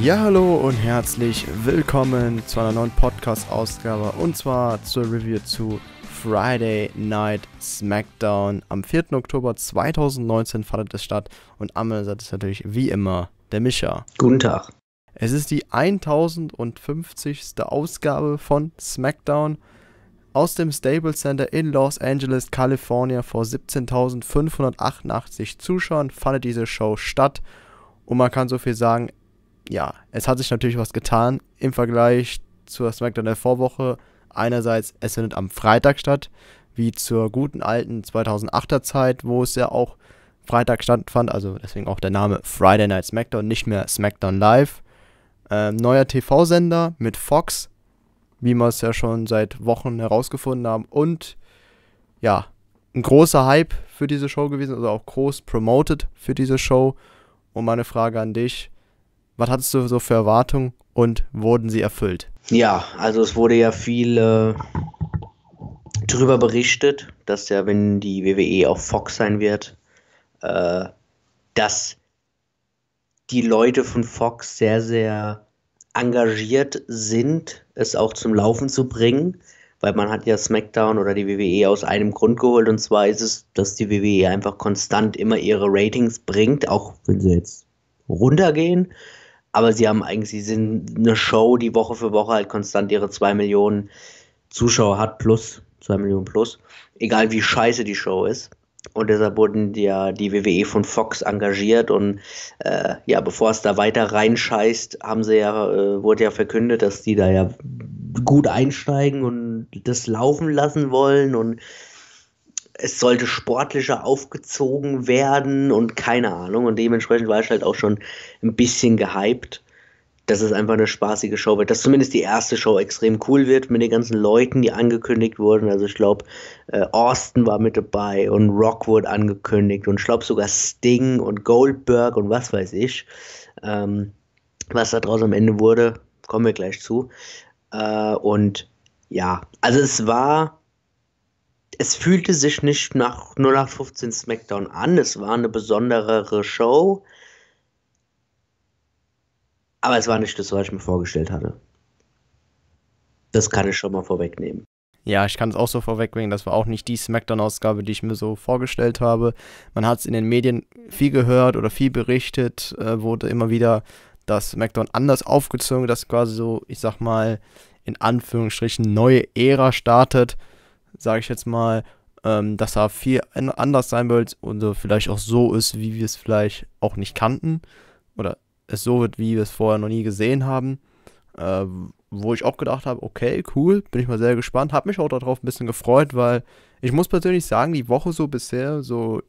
Ja, hallo und herzlich willkommen zu einer neuen Podcast-Ausgabe und zwar zur Review zu Friday Night SmackDown. Am 4. Oktober 2019 fandet es statt und Amel Ende ist natürlich wie immer der Micha. Guten Tag. Es ist die 1050. Ausgabe von SmackDown aus dem Stable Center in Los Angeles, Kalifornien vor 17.588 Zuschauern fandet diese Show statt. Und man kann so viel sagen, ja, es hat sich natürlich was getan im Vergleich zur SmackDown der Vorwoche. Einerseits, es findet am Freitag statt, wie zur guten alten 2008er Zeit, wo es ja auch Freitag stattfand, also deswegen auch der Name Friday Night SmackDown, nicht mehr SmackDown Live. Ähm, neuer TV-Sender mit Fox, wie wir es ja schon seit Wochen herausgefunden haben. Und ja, ein großer Hype für diese Show gewesen, also auch groß promoted für diese Show. Und meine Frage an dich, was hattest du so für Erwartungen und wurden sie erfüllt? Ja, also es wurde ja viel äh, darüber berichtet, dass ja, wenn die WWE auf Fox sein wird, äh, dass die Leute von Fox sehr, sehr engagiert sind, es auch zum Laufen zu bringen, weil man hat ja SmackDown oder die WWE aus einem Grund geholt und zwar ist es, dass die WWE einfach konstant immer ihre Ratings bringt, auch wenn sie jetzt runtergehen. Aber sie haben eigentlich, sie sind eine Show, die Woche für Woche halt konstant ihre 2 Millionen Zuschauer hat, plus 2 Millionen plus. Egal wie scheiße die Show ist. Und deshalb wurden ja die WWE von Fox engagiert und äh, ja, bevor es da weiter reinscheißt, haben sie ja, äh, wurde ja verkündet, dass die da ja gut einsteigen und das laufen lassen wollen und es sollte sportlicher aufgezogen werden und keine Ahnung. Und dementsprechend war ich halt auch schon ein bisschen gehypt, dass es einfach eine spaßige Show wird. Dass zumindest die erste Show extrem cool wird mit den ganzen Leuten, die angekündigt wurden. Also ich glaube, äh, Austin war mit dabei und Rock wurde angekündigt und ich glaube sogar Sting und Goldberg und was weiß ich. Ähm, was da draus am Ende wurde, kommen wir gleich zu. Äh, und ja, also es war es fühlte sich nicht nach 0815 SmackDown an. Es war eine besondere Show. Aber es war nicht das, was ich mir vorgestellt hatte. Das kann ich schon mal vorwegnehmen. Ja, ich kann es auch so vorwegnehmen. Das war auch nicht die SmackDown-Ausgabe, die ich mir so vorgestellt habe. Man hat es in den Medien viel gehört oder viel berichtet, äh, wurde immer wieder das SmackDown anders aufgezogen, dass quasi so, ich sag mal, in Anführungsstrichen neue Ära startet sage ich jetzt mal, ähm, dass da viel anders sein wird und vielleicht auch so ist, wie wir es vielleicht auch nicht kannten. Oder es so wird, wie wir es vorher noch nie gesehen haben. Äh, wo ich auch gedacht habe, okay, cool, bin ich mal sehr gespannt. Habe mich auch darauf ein bisschen gefreut, weil ich muss persönlich sagen, die Woche so bisher, so,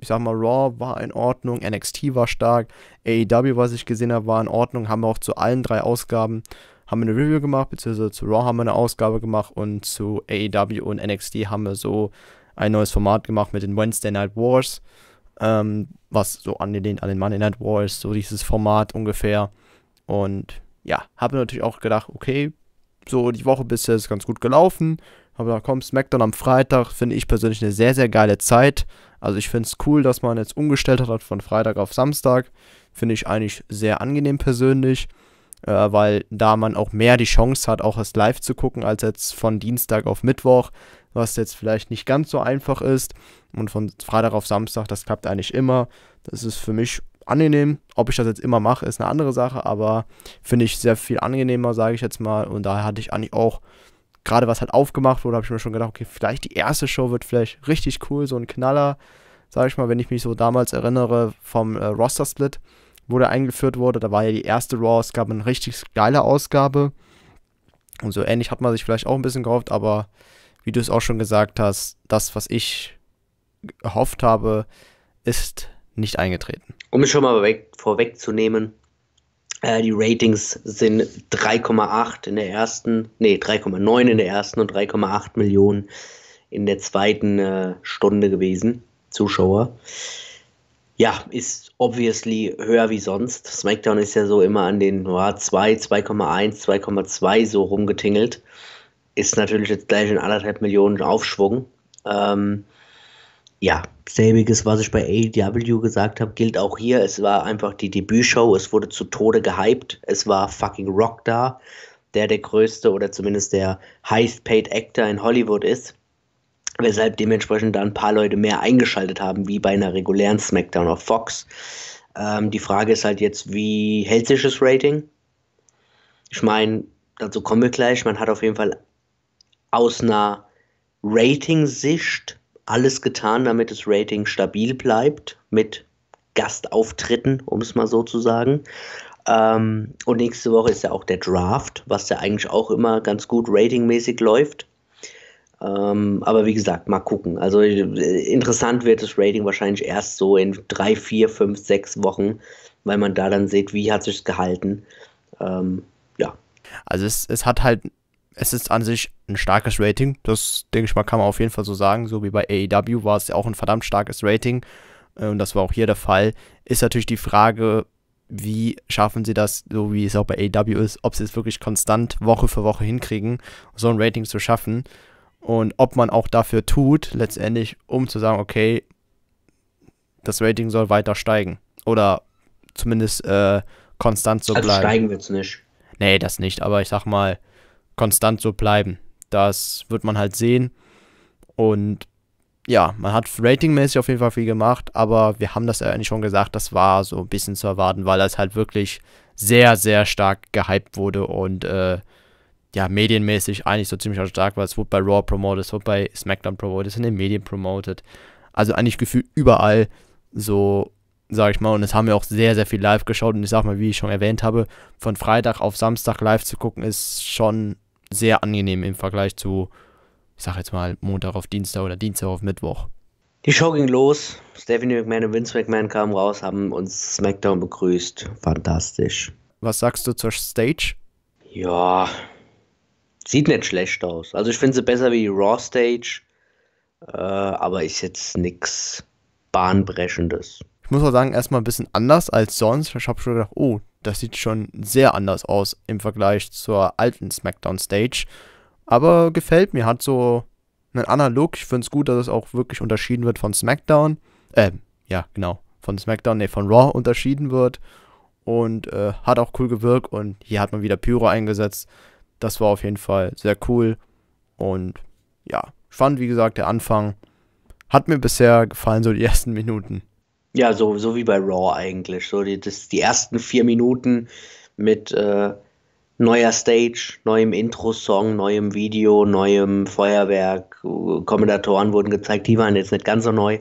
ich sag mal, Raw war in Ordnung, NXT war stark, AEW, was ich gesehen habe, war in Ordnung, haben wir auch zu allen drei Ausgaben haben wir eine Review gemacht, beziehungsweise zu Raw haben wir eine Ausgabe gemacht und zu AEW und NXT haben wir so ein neues Format gemacht mit den Wednesday Night Wars, ähm, was so angelehnt an den Monday Night Wars, so dieses Format ungefähr. Und ja, habe natürlich auch gedacht, okay, so die Woche bisher ist ganz gut gelaufen. Habe gedacht, komm, SmackDown am Freitag finde ich persönlich eine sehr, sehr geile Zeit. Also ich finde es cool, dass man jetzt umgestellt hat von Freitag auf Samstag. Finde ich eigentlich sehr angenehm persönlich äh, weil da man auch mehr die Chance hat, auch erst live zu gucken, als jetzt von Dienstag auf Mittwoch, was jetzt vielleicht nicht ganz so einfach ist. Und von Freitag auf Samstag, das klappt eigentlich immer. Das ist für mich angenehm. Ob ich das jetzt immer mache, ist eine andere Sache, aber finde ich sehr viel angenehmer, sage ich jetzt mal. Und daher hatte ich eigentlich auch gerade was halt aufgemacht wurde, habe ich mir schon gedacht, okay, vielleicht die erste Show wird vielleicht richtig cool, so ein Knaller, sage ich mal, wenn ich mich so damals erinnere vom äh, Roster Split wo der eingeführt wurde. Da war ja die erste Raw-Ausgabe eine richtig geile Ausgabe. Und so ähnlich hat man sich vielleicht auch ein bisschen gehofft, aber wie du es auch schon gesagt hast, das, was ich gehofft habe, ist nicht eingetreten. Um es schon mal vorwegzunehmen, äh, die Ratings sind 3,8 in der ersten, nee, 3,9 in der ersten und 3,8 Millionen in der zweiten äh, Stunde gewesen, Zuschauer ja, ist obviously höher wie sonst. SmackDown ist ja so immer an den ja, 2, 2,1, 2,2 so rumgetingelt. Ist natürlich jetzt gleich in anderthalb Millionen Aufschwung. Ähm, ja, selbiges, was ich bei AEW gesagt habe, gilt auch hier. Es war einfach die Debütshow, es wurde zu Tode gehypt. Es war fucking Rock da, der der größte oder zumindest der highest paid Actor in Hollywood ist weshalb dementsprechend da ein paar Leute mehr eingeschaltet haben, wie bei einer regulären SmackDown auf Fox. Ähm, die Frage ist halt jetzt, wie hält sich das Rating? Ich meine, dazu kommen wir gleich. Man hat auf jeden Fall aus einer Rating-Sicht alles getan, damit das Rating stabil bleibt mit Gastauftritten, um es mal so zu sagen. Ähm, und nächste Woche ist ja auch der Draft, was ja eigentlich auch immer ganz gut ratingmäßig läuft. Ähm, aber wie gesagt, mal gucken. Also interessant wird das Rating wahrscheinlich erst so in drei, vier, fünf, sechs Wochen, weil man da dann sieht, wie hat sich's gehalten. Ähm, ja. Also es, es hat halt, es ist an sich ein starkes Rating. Das denke ich mal, kann man auf jeden Fall so sagen. So wie bei AEW war es ja auch ein verdammt starkes Rating. Äh, und das war auch hier der Fall. Ist natürlich die Frage, wie schaffen sie das, so wie es auch bei AEW ist, ob sie es wirklich konstant Woche für Woche hinkriegen, so ein Rating zu schaffen und ob man auch dafür tut, letztendlich, um zu sagen, okay, das Rating soll weiter steigen. Oder zumindest äh, konstant so also bleiben. Steigen wird es nicht. Nee, das nicht, aber ich sag mal, konstant so bleiben. Das wird man halt sehen. Und ja, man hat ratingmäßig auf jeden Fall viel gemacht, aber wir haben das ja eigentlich schon gesagt, das war so ein bisschen zu erwarten, weil das halt wirklich sehr, sehr stark gehypt wurde und äh, ja, medienmäßig eigentlich so ziemlich stark war. Es wurde bei Raw promoted, es wurde bei SmackDown promoted, es in den Medien promoted. Also eigentlich gefühlt überall so, sag ich mal. Und es haben wir auch sehr, sehr viel live geschaut. Und ich sag mal, wie ich schon erwähnt habe, von Freitag auf Samstag live zu gucken, ist schon sehr angenehm im Vergleich zu, ich sag jetzt mal, Montag auf Dienstag oder Dienstag auf Mittwoch. Die Show ging los. Stephanie McMahon und Vince McMahon kamen raus, haben uns SmackDown begrüßt. Fantastisch. Was sagst du zur Stage? Ja, Sieht nicht schlecht aus. Also ich finde sie besser wie die Raw Stage, äh, aber ist jetzt nichts bahnbrechendes. Ich muss mal sagen, erstmal ein bisschen anders als sonst. Ich habe schon gedacht, oh, das sieht schon sehr anders aus im Vergleich zur alten SmackDown Stage. Aber gefällt mir, hat so einen anderen Look. Ich finde es gut, dass es auch wirklich unterschieden wird von SmackDown. Ähm, ja, genau. Von SmackDown, nee, von Raw unterschieden wird. Und äh, hat auch cool gewirkt. Und hier hat man wieder Pyro eingesetzt das war auf jeden Fall sehr cool. Und ja, ich fand, wie gesagt, der Anfang hat mir bisher gefallen, so die ersten Minuten. Ja, so, so wie bei Raw eigentlich. So die, das, die ersten vier Minuten mit äh, neuer Stage, neuem Intro-Song, neuem Video, neuem Feuerwerk. Kommentatoren wurden gezeigt, die waren jetzt nicht ganz so neu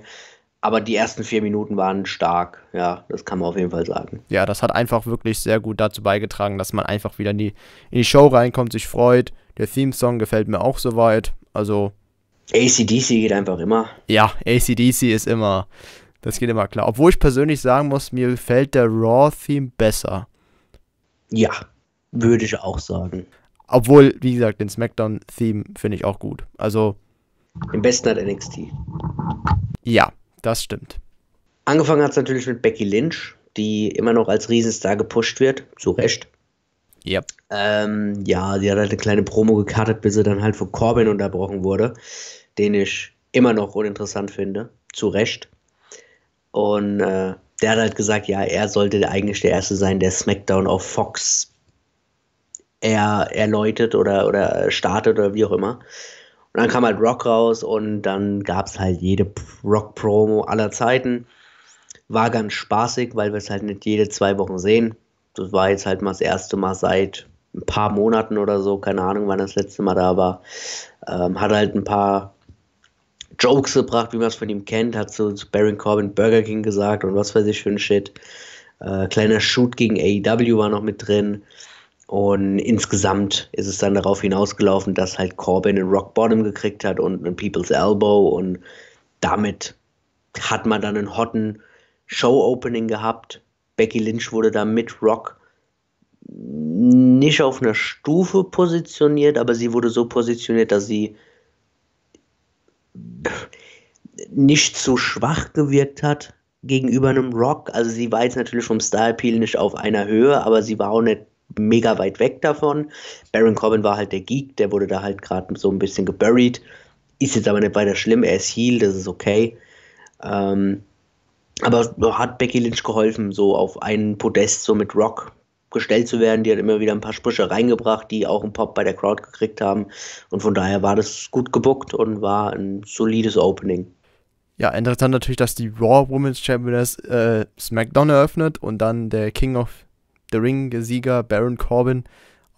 aber die ersten vier Minuten waren stark, ja, das kann man auf jeden Fall sagen. Ja, das hat einfach wirklich sehr gut dazu beigetragen, dass man einfach wieder in die, in die Show reinkommt, sich freut. Der Theme-Song gefällt mir auch soweit, also. ACDC geht einfach immer. Ja, ACDC ist immer, das geht immer klar. Obwohl ich persönlich sagen muss, mir gefällt der Raw-Theme besser. Ja, würde ich auch sagen. Obwohl, wie gesagt, den SmackDown-Theme finde ich auch gut. Also. Den besten hat NXT. Ja, das stimmt. Angefangen hat es natürlich mit Becky Lynch, die immer noch als Riesenstar gepusht wird, zu Recht. Yep. Ähm, ja, sie hat halt eine kleine Promo gekartet, bis sie dann halt von Corbin unterbrochen wurde, den ich immer noch uninteressant finde, zu Recht. Und äh, der hat halt gesagt, ja, er sollte eigentlich der Erste sein, der SmackDown auf Fox er erläutert oder, oder startet oder wie auch immer. Und dann kam halt Rock raus und dann gab es halt jede Rock-Promo aller Zeiten. War ganz spaßig, weil wir es halt nicht jede zwei Wochen sehen. Das war jetzt halt mal das erste Mal seit ein paar Monaten oder so, keine Ahnung, wann das letzte Mal da war. Ähm, hat halt ein paar Jokes gebracht, wie man es von ihm kennt, hat so zu Baron Corbin Burger King gesagt und was weiß ich für ein Shit. Äh, kleiner Shoot gegen AEW war noch mit drin. Und insgesamt ist es dann darauf hinausgelaufen, dass halt Corbin einen Rock Bottom gekriegt hat und einen People's Elbow und damit hat man dann einen hotten Show-Opening gehabt. Becky Lynch wurde da mit Rock nicht auf einer Stufe positioniert, aber sie wurde so positioniert, dass sie nicht so schwach gewirkt hat gegenüber einem Rock. Also sie war jetzt natürlich vom Style-Peel nicht auf einer Höhe, aber sie war auch nicht mega weit weg davon. Baron Corbin war halt der Geek, der wurde da halt gerade so ein bisschen geburied. Ist jetzt aber nicht weiter schlimm, er ist Heal, das ist okay. Ähm, aber hat Becky Lynch geholfen, so auf einen Podest so mit Rock gestellt zu werden. Die hat immer wieder ein paar Sprüche reingebracht, die auch einen Pop bei der Crowd gekriegt haben. Und von daher war das gut gebuckt und war ein solides Opening. Ja, interessant natürlich, dass die Raw Women's Championess äh, SmackDown eröffnet und dann der King of der Ring-Sieger Baron Corbin,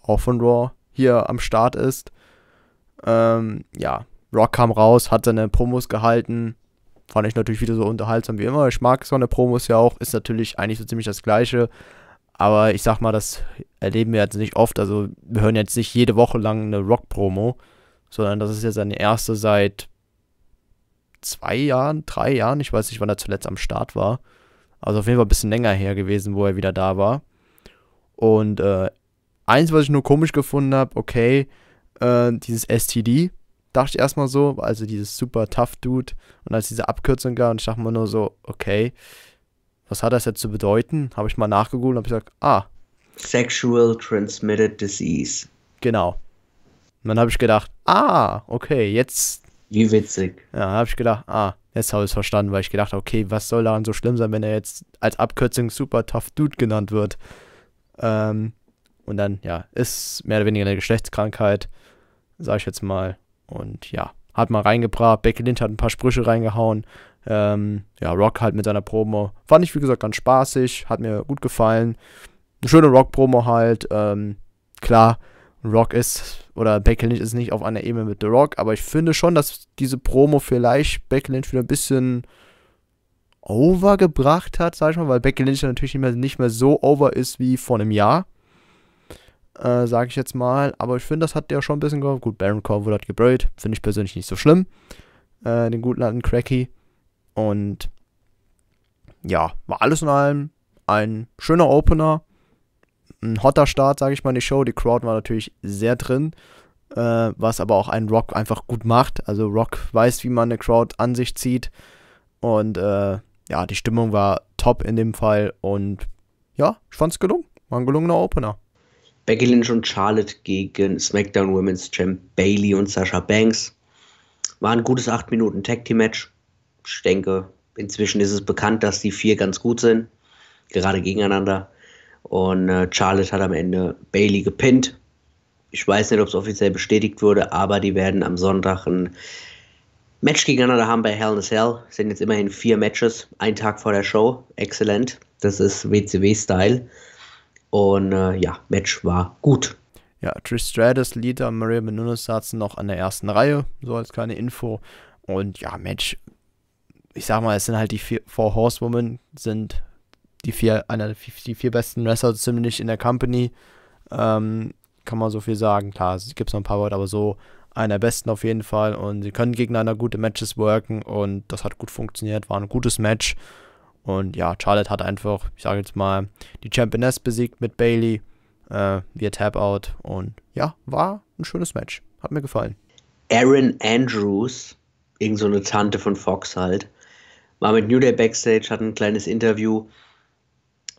auch von Raw, hier am Start ist. Ähm, ja, Rock kam raus, hat seine Promos gehalten. Fand ich natürlich wieder so unterhaltsam wie immer. Ich mag so eine Promos ja auch. Ist natürlich eigentlich so ziemlich das Gleiche. Aber ich sag mal, das erleben wir jetzt nicht oft. Also, wir hören jetzt nicht jede Woche lang eine Rock-Promo, sondern das ist ja seine erste seit zwei Jahren, drei Jahren. Ich weiß nicht, wann er zuletzt am Start war. Also, auf jeden Fall ein bisschen länger her gewesen, wo er wieder da war. Und äh, eins, was ich nur komisch gefunden habe, okay, äh, dieses STD, dachte ich erstmal so, also dieses super tough Dude und als diese Abkürzung gab und ich dachte mir nur so, okay, was hat das jetzt zu bedeuten? Habe ich mal nachgegoogelt und habe gesagt, ah. Sexual Transmitted Disease. Genau. Und dann habe ich gedacht, ah, okay, jetzt. Wie witzig. Ja, habe ich gedacht, ah, jetzt habe ich es verstanden, weil ich gedacht habe, okay, was soll daran so schlimm sein, wenn er jetzt als Abkürzung super tough Dude genannt wird? Ähm, und dann, ja, ist mehr oder weniger eine Geschlechtskrankheit, sage ich jetzt mal. Und ja, hat mal reingebracht. Becky Lynch hat ein paar Sprüche reingehauen. Ähm, ja, Rock halt mit seiner Promo. Fand ich, wie gesagt, ganz spaßig. Hat mir gut gefallen. Eine schöne Rock-Promo halt. Ähm, klar, Rock ist, oder Becky Lynch ist nicht auf einer Ebene mit The Rock, aber ich finde schon, dass diese Promo vielleicht Becky Lynch wieder ein bisschen over gebracht hat, sag ich mal, weil Becky Lynch natürlich nicht mehr, nicht mehr so over ist wie vor einem Jahr. Äh, sag ich jetzt mal. Aber ich finde, das hat der schon ein bisschen geholfen. Gut, Baron Corbin hat gebrüllt. Finde ich persönlich nicht so schlimm. Äh, den guten alten Cracky. Und ja, war alles in allem ein schöner Opener. Ein hotter Start, sage ich mal, in die Show. Die Crowd war natürlich sehr drin. Äh, was aber auch einen Rock einfach gut macht. Also Rock weiß, wie man eine Crowd an sich zieht. Und äh, ja, die Stimmung war top in dem Fall und ja, ich fand's gelungen. War ein gelungener Opener. Becky Lynch und Charlotte gegen SmackDown Women's Champ Bailey und Sasha Banks. War ein gutes 8 Minuten Tag Team Match. Ich denke, inzwischen ist es bekannt, dass die vier ganz gut sind, gerade gegeneinander. Und äh, Charlotte hat am Ende Bailey gepinnt. Ich weiß nicht, ob es offiziell bestätigt wurde, aber die werden am Sonntag ein Match gegeneinander haben bei Hell in a Cell. Sind jetzt immerhin vier Matches, ein Tag vor der Show. Exzellent. Das ist WCW-Style. Und äh, ja, Match war gut. Ja, Trish Stratus, Lita und Maria Menounos saßen noch an der ersten Reihe, so als kleine Info. Und ja, Match, ich sag mal, es sind halt die vier, Four Horsewomen, sind die vier, einer der vier, die vier besten Wrestler ziemlich in der Company. Ähm, kann man so viel sagen. Klar, es gibt noch ein paar Worte, aber so einer der besten auf jeden Fall und sie können gegeneinander gute Matches worken und das hat gut funktioniert, war ein gutes Match. Und ja, Charlotte hat einfach, ich sage jetzt mal, die Championess besiegt mit Bailey äh, via Tap-Out und ja, war ein schönes Match. Hat mir gefallen. Aaron Andrews, irgend so eine Tante von Fox halt, war mit New Day Backstage, hat ein kleines Interview.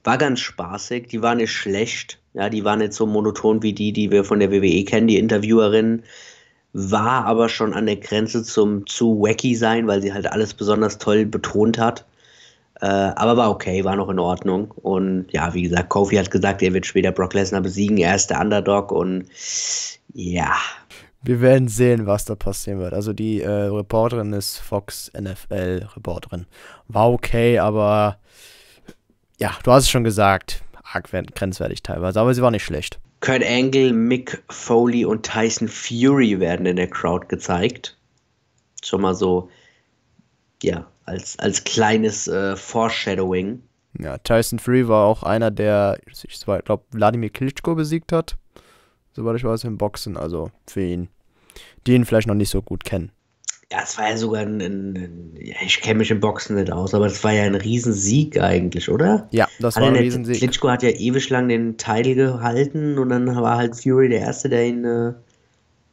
War ganz spaßig, die war nicht schlecht. Ja, die war nicht so monoton wie die, die wir von der WWE kennen, die Interviewerinnen, war aber schon an der Grenze zum zu wacky sein, weil sie halt alles besonders toll betont hat. Äh, aber war okay, war noch in Ordnung. Und ja, wie gesagt, Kofi hat gesagt, er wird später Brock Lesnar besiegen. Er ist der Underdog und ja. Wir werden sehen, was da passieren wird. Also die äh, Reporterin ist Fox NFL-Reporterin. War okay, aber ja, du hast es schon gesagt, arg grenzwertig teilweise. Aber sie war nicht schlecht. Kurt Angle, Mick Foley und Tyson Fury werden in der Crowd gezeigt. Schon mal so, ja, als, als kleines äh, Foreshadowing. Ja, Tyson Fury war auch einer, der, ich glaube, Wladimir Klitschko besiegt hat. Soweit ich weiß, im Boxen, also für ihn. Die ihn vielleicht noch nicht so gut kennen ja, es war ja sogar ein, ein ja, ich kenne mich im Boxen nicht aus, aber es war ja ein Riesensieg eigentlich, oder? Ja, das hat war ein Riesensieg. Klitschko hat ja ewig lang den Titel gehalten und dann war halt Fury der Erste, der ihn äh,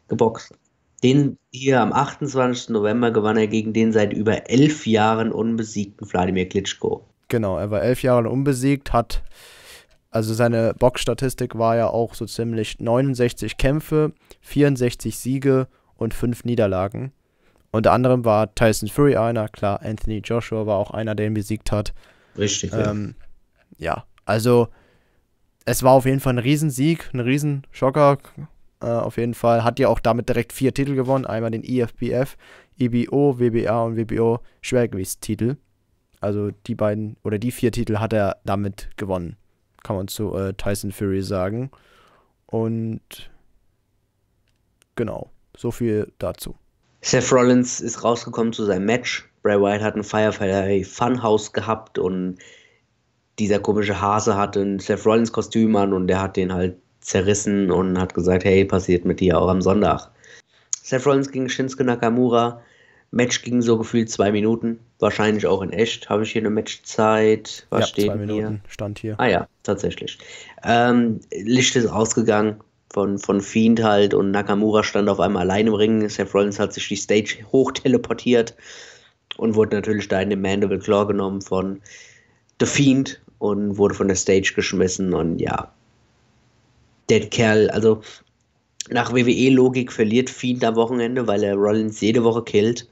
geboxt. Den hier am 28. November gewann er gegen den seit über elf Jahren unbesiegten Wladimir Klitschko. Genau, er war elf Jahre unbesiegt, hat, also seine Boxstatistik war ja auch so ziemlich 69 Kämpfe, 64 Siege und 5 Niederlagen. Unter anderem war Tyson Fury einer, klar, Anthony Joshua war auch einer, der ihn besiegt hat. Richtig, ähm, ja. ja. also es war auf jeden Fall ein Riesensieg, ein Riesenschocker. Äh, auf jeden Fall hat ja auch damit direkt vier Titel gewonnen: einmal den IFBF, e IBO, e WBA und WBO Schwergewichtstitel. Also die beiden oder die vier Titel hat er damit gewonnen, kann man zu äh, Tyson Fury sagen. Und genau, so viel dazu. Seth Rollins ist rausgekommen zu seinem Match. Bray Wyatt hat ein Firefly Funhouse gehabt und dieser komische Hase hatte ein Seth Rollins Kostüm an und der hat den halt zerrissen und hat gesagt, hey, passiert mit dir auch am Sonntag. Seth Rollins gegen Shinsuke Nakamura. Match ging so gefühlt zwei Minuten. Wahrscheinlich auch in echt. Habe ich hier eine Matchzeit? Was ja, steht zwei Minuten hier? stand hier. Ah ja, tatsächlich. Ähm, Licht ist ausgegangen von, von Fiend halt und Nakamura stand auf einmal allein im Ring. Seth Rollins hat sich die Stage hoch teleportiert und wurde natürlich da in den Mandible Claw genommen von The Fiend und wurde von der Stage geschmissen und ja. Der Kerl, also nach WWE-Logik verliert Fiend am Wochenende, weil er Rollins jede Woche killt.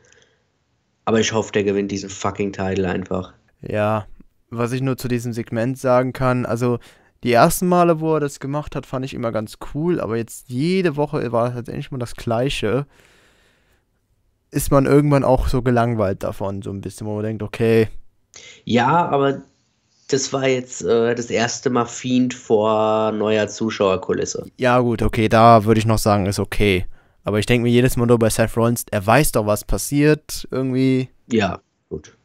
Aber ich hoffe, der gewinnt diesen fucking Titel einfach. Ja, was ich nur zu diesem Segment sagen kann, also die ersten Male, wo er das gemacht hat, fand ich immer ganz cool, aber jetzt jede Woche war es letztendlich halt mal das Gleiche. Ist man irgendwann auch so gelangweilt davon, so ein bisschen, wo man denkt, okay. Ja, aber das war jetzt äh, das erste Mal Fiend vor neuer Zuschauerkulisse. Ja, gut, okay, da würde ich noch sagen, ist okay. Aber ich denke mir jedes Mal nur bei Seth Rollins, er weiß doch, was passiert, irgendwie. Ja, gut.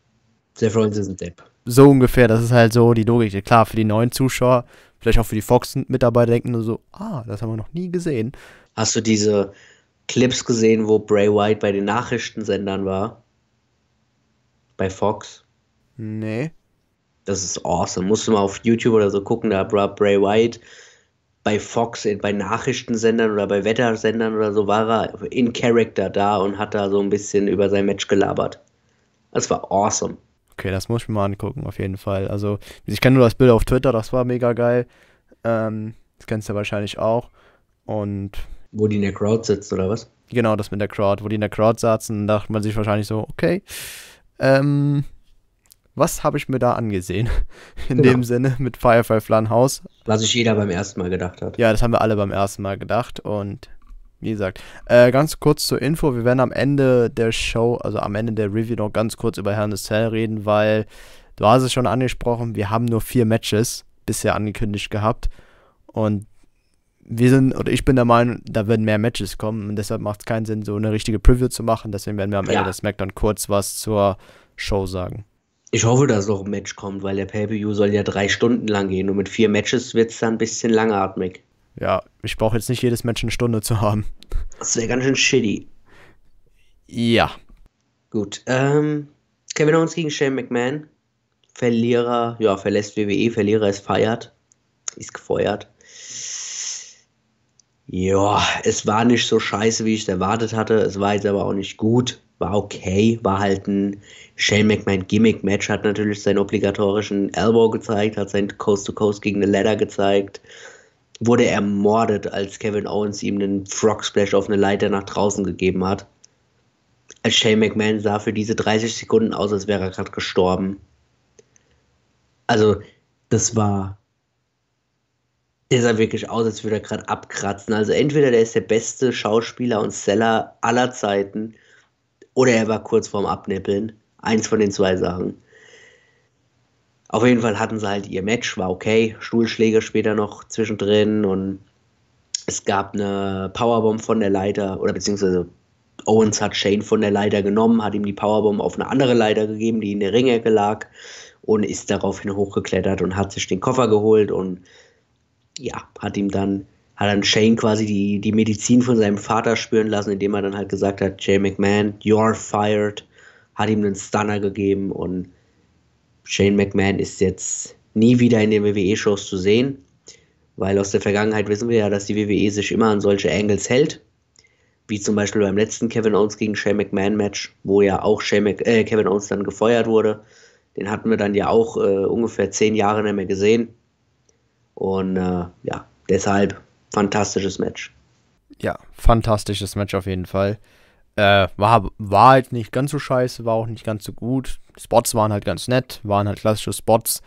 Seth Rollins ist ein Depp so ungefähr, das ist halt so die Logik. Klar, für die neuen Zuschauer, vielleicht auch für die Fox-Mitarbeiter denken nur so, ah, das haben wir noch nie gesehen. Hast du diese Clips gesehen, wo Bray White bei den Nachrichtensendern war? Bei Fox? Nee. Das ist awesome. Musst du mal auf YouTube oder so gucken, da war Bray White bei Fox, bei Nachrichtensendern oder bei Wettersendern oder so, war er in Character da und hat da so ein bisschen über sein Match gelabert. Das war awesome. Okay, das muss ich mir mal angucken, auf jeden Fall. Also, ich kenne nur das Bild auf Twitter, das war mega geil. Ähm, das kennst du ja wahrscheinlich auch. Und. Wo die in der Crowd sitzt, oder was? Genau, das mit der Crowd. Wo die in der Crowd saßen, dachte man sich wahrscheinlich so, okay, ähm, was habe ich mir da angesehen? In genau. dem Sinne, mit Firefly Flan House. Was sich jeder beim ersten Mal gedacht hat. Ja, das haben wir alle beim ersten Mal gedacht. Und wie gesagt, äh, ganz kurz zur Info, wir werden am Ende der Show, also am Ende der Review noch ganz kurz über Herrn Cell reden, weil du hast es schon angesprochen, wir haben nur vier Matches bisher angekündigt gehabt und wir sind, oder ich bin der Meinung, da werden mehr Matches kommen und deshalb macht es keinen Sinn, so eine richtige Preview zu machen, deswegen werden wir am ja. Ende des SmackDown kurz was zur Show sagen. Ich hoffe, dass noch ein Match kommt, weil der Pay-Per-View soll ja drei Stunden lang gehen und mit vier Matches wird es dann ein bisschen langatmig ja, ich brauche jetzt nicht jedes Menschen eine Stunde zu haben. Das wäre ganz schön shitty. Ja. Gut. Ähm, Kevin Owens gegen Shane McMahon. Verlierer, ja, verlässt WWE, Verlierer ist feiert. Ist gefeuert. Ja, es war nicht so scheiße, wie ich es erwartet hatte. Es war jetzt aber auch nicht gut. War okay. War halt ein Shane McMahon Gimmick-Match. Hat natürlich seinen obligatorischen Elbow gezeigt, hat sein Coast-to-Coast -Coast gegen eine Ladder gezeigt wurde ermordet, als Kevin Owens ihm einen Frog Splash auf eine Leiter nach draußen gegeben hat. Als Shane McMahon sah für diese 30 Sekunden aus, als wäre er gerade gestorben. Also, das war. Der sah wirklich aus, als würde er gerade abkratzen. Also, entweder der ist der beste Schauspieler und Seller aller Zeiten oder er war kurz vorm Abnippeln. Eins von den zwei Sachen. Auf jeden Fall hatten sie halt ihr Match, war okay. Stuhlschläge später noch zwischendrin und es gab eine Powerbomb von der Leiter oder beziehungsweise Owens hat Shane von der Leiter genommen, hat ihm die Powerbomb auf eine andere Leiter gegeben, die in der Ringecke lag und ist daraufhin hochgeklettert und hat sich den Koffer geholt und ja, hat ihm dann, hat dann Shane quasi die, die Medizin von seinem Vater spüren lassen, indem er dann halt gesagt hat, Jay McMahon, you're fired, hat ihm einen Stunner gegeben und Shane McMahon ist jetzt nie wieder in den WWE-Shows zu sehen, weil aus der Vergangenheit wissen wir ja, dass die WWE sich immer an solche Angles hält, wie zum Beispiel beim letzten Kevin Owens gegen Shane McMahon-Match, wo ja auch Mc äh, Kevin Owens dann gefeuert wurde. Den hatten wir dann ja auch äh, ungefähr zehn Jahre nicht mehr gesehen. Und äh, ja, deshalb fantastisches Match. Ja, fantastisches Match auf jeden Fall. Äh, war, war halt nicht ganz so scheiße, war auch nicht ganz so gut. Die Spots waren halt ganz nett, waren halt klassische Spots.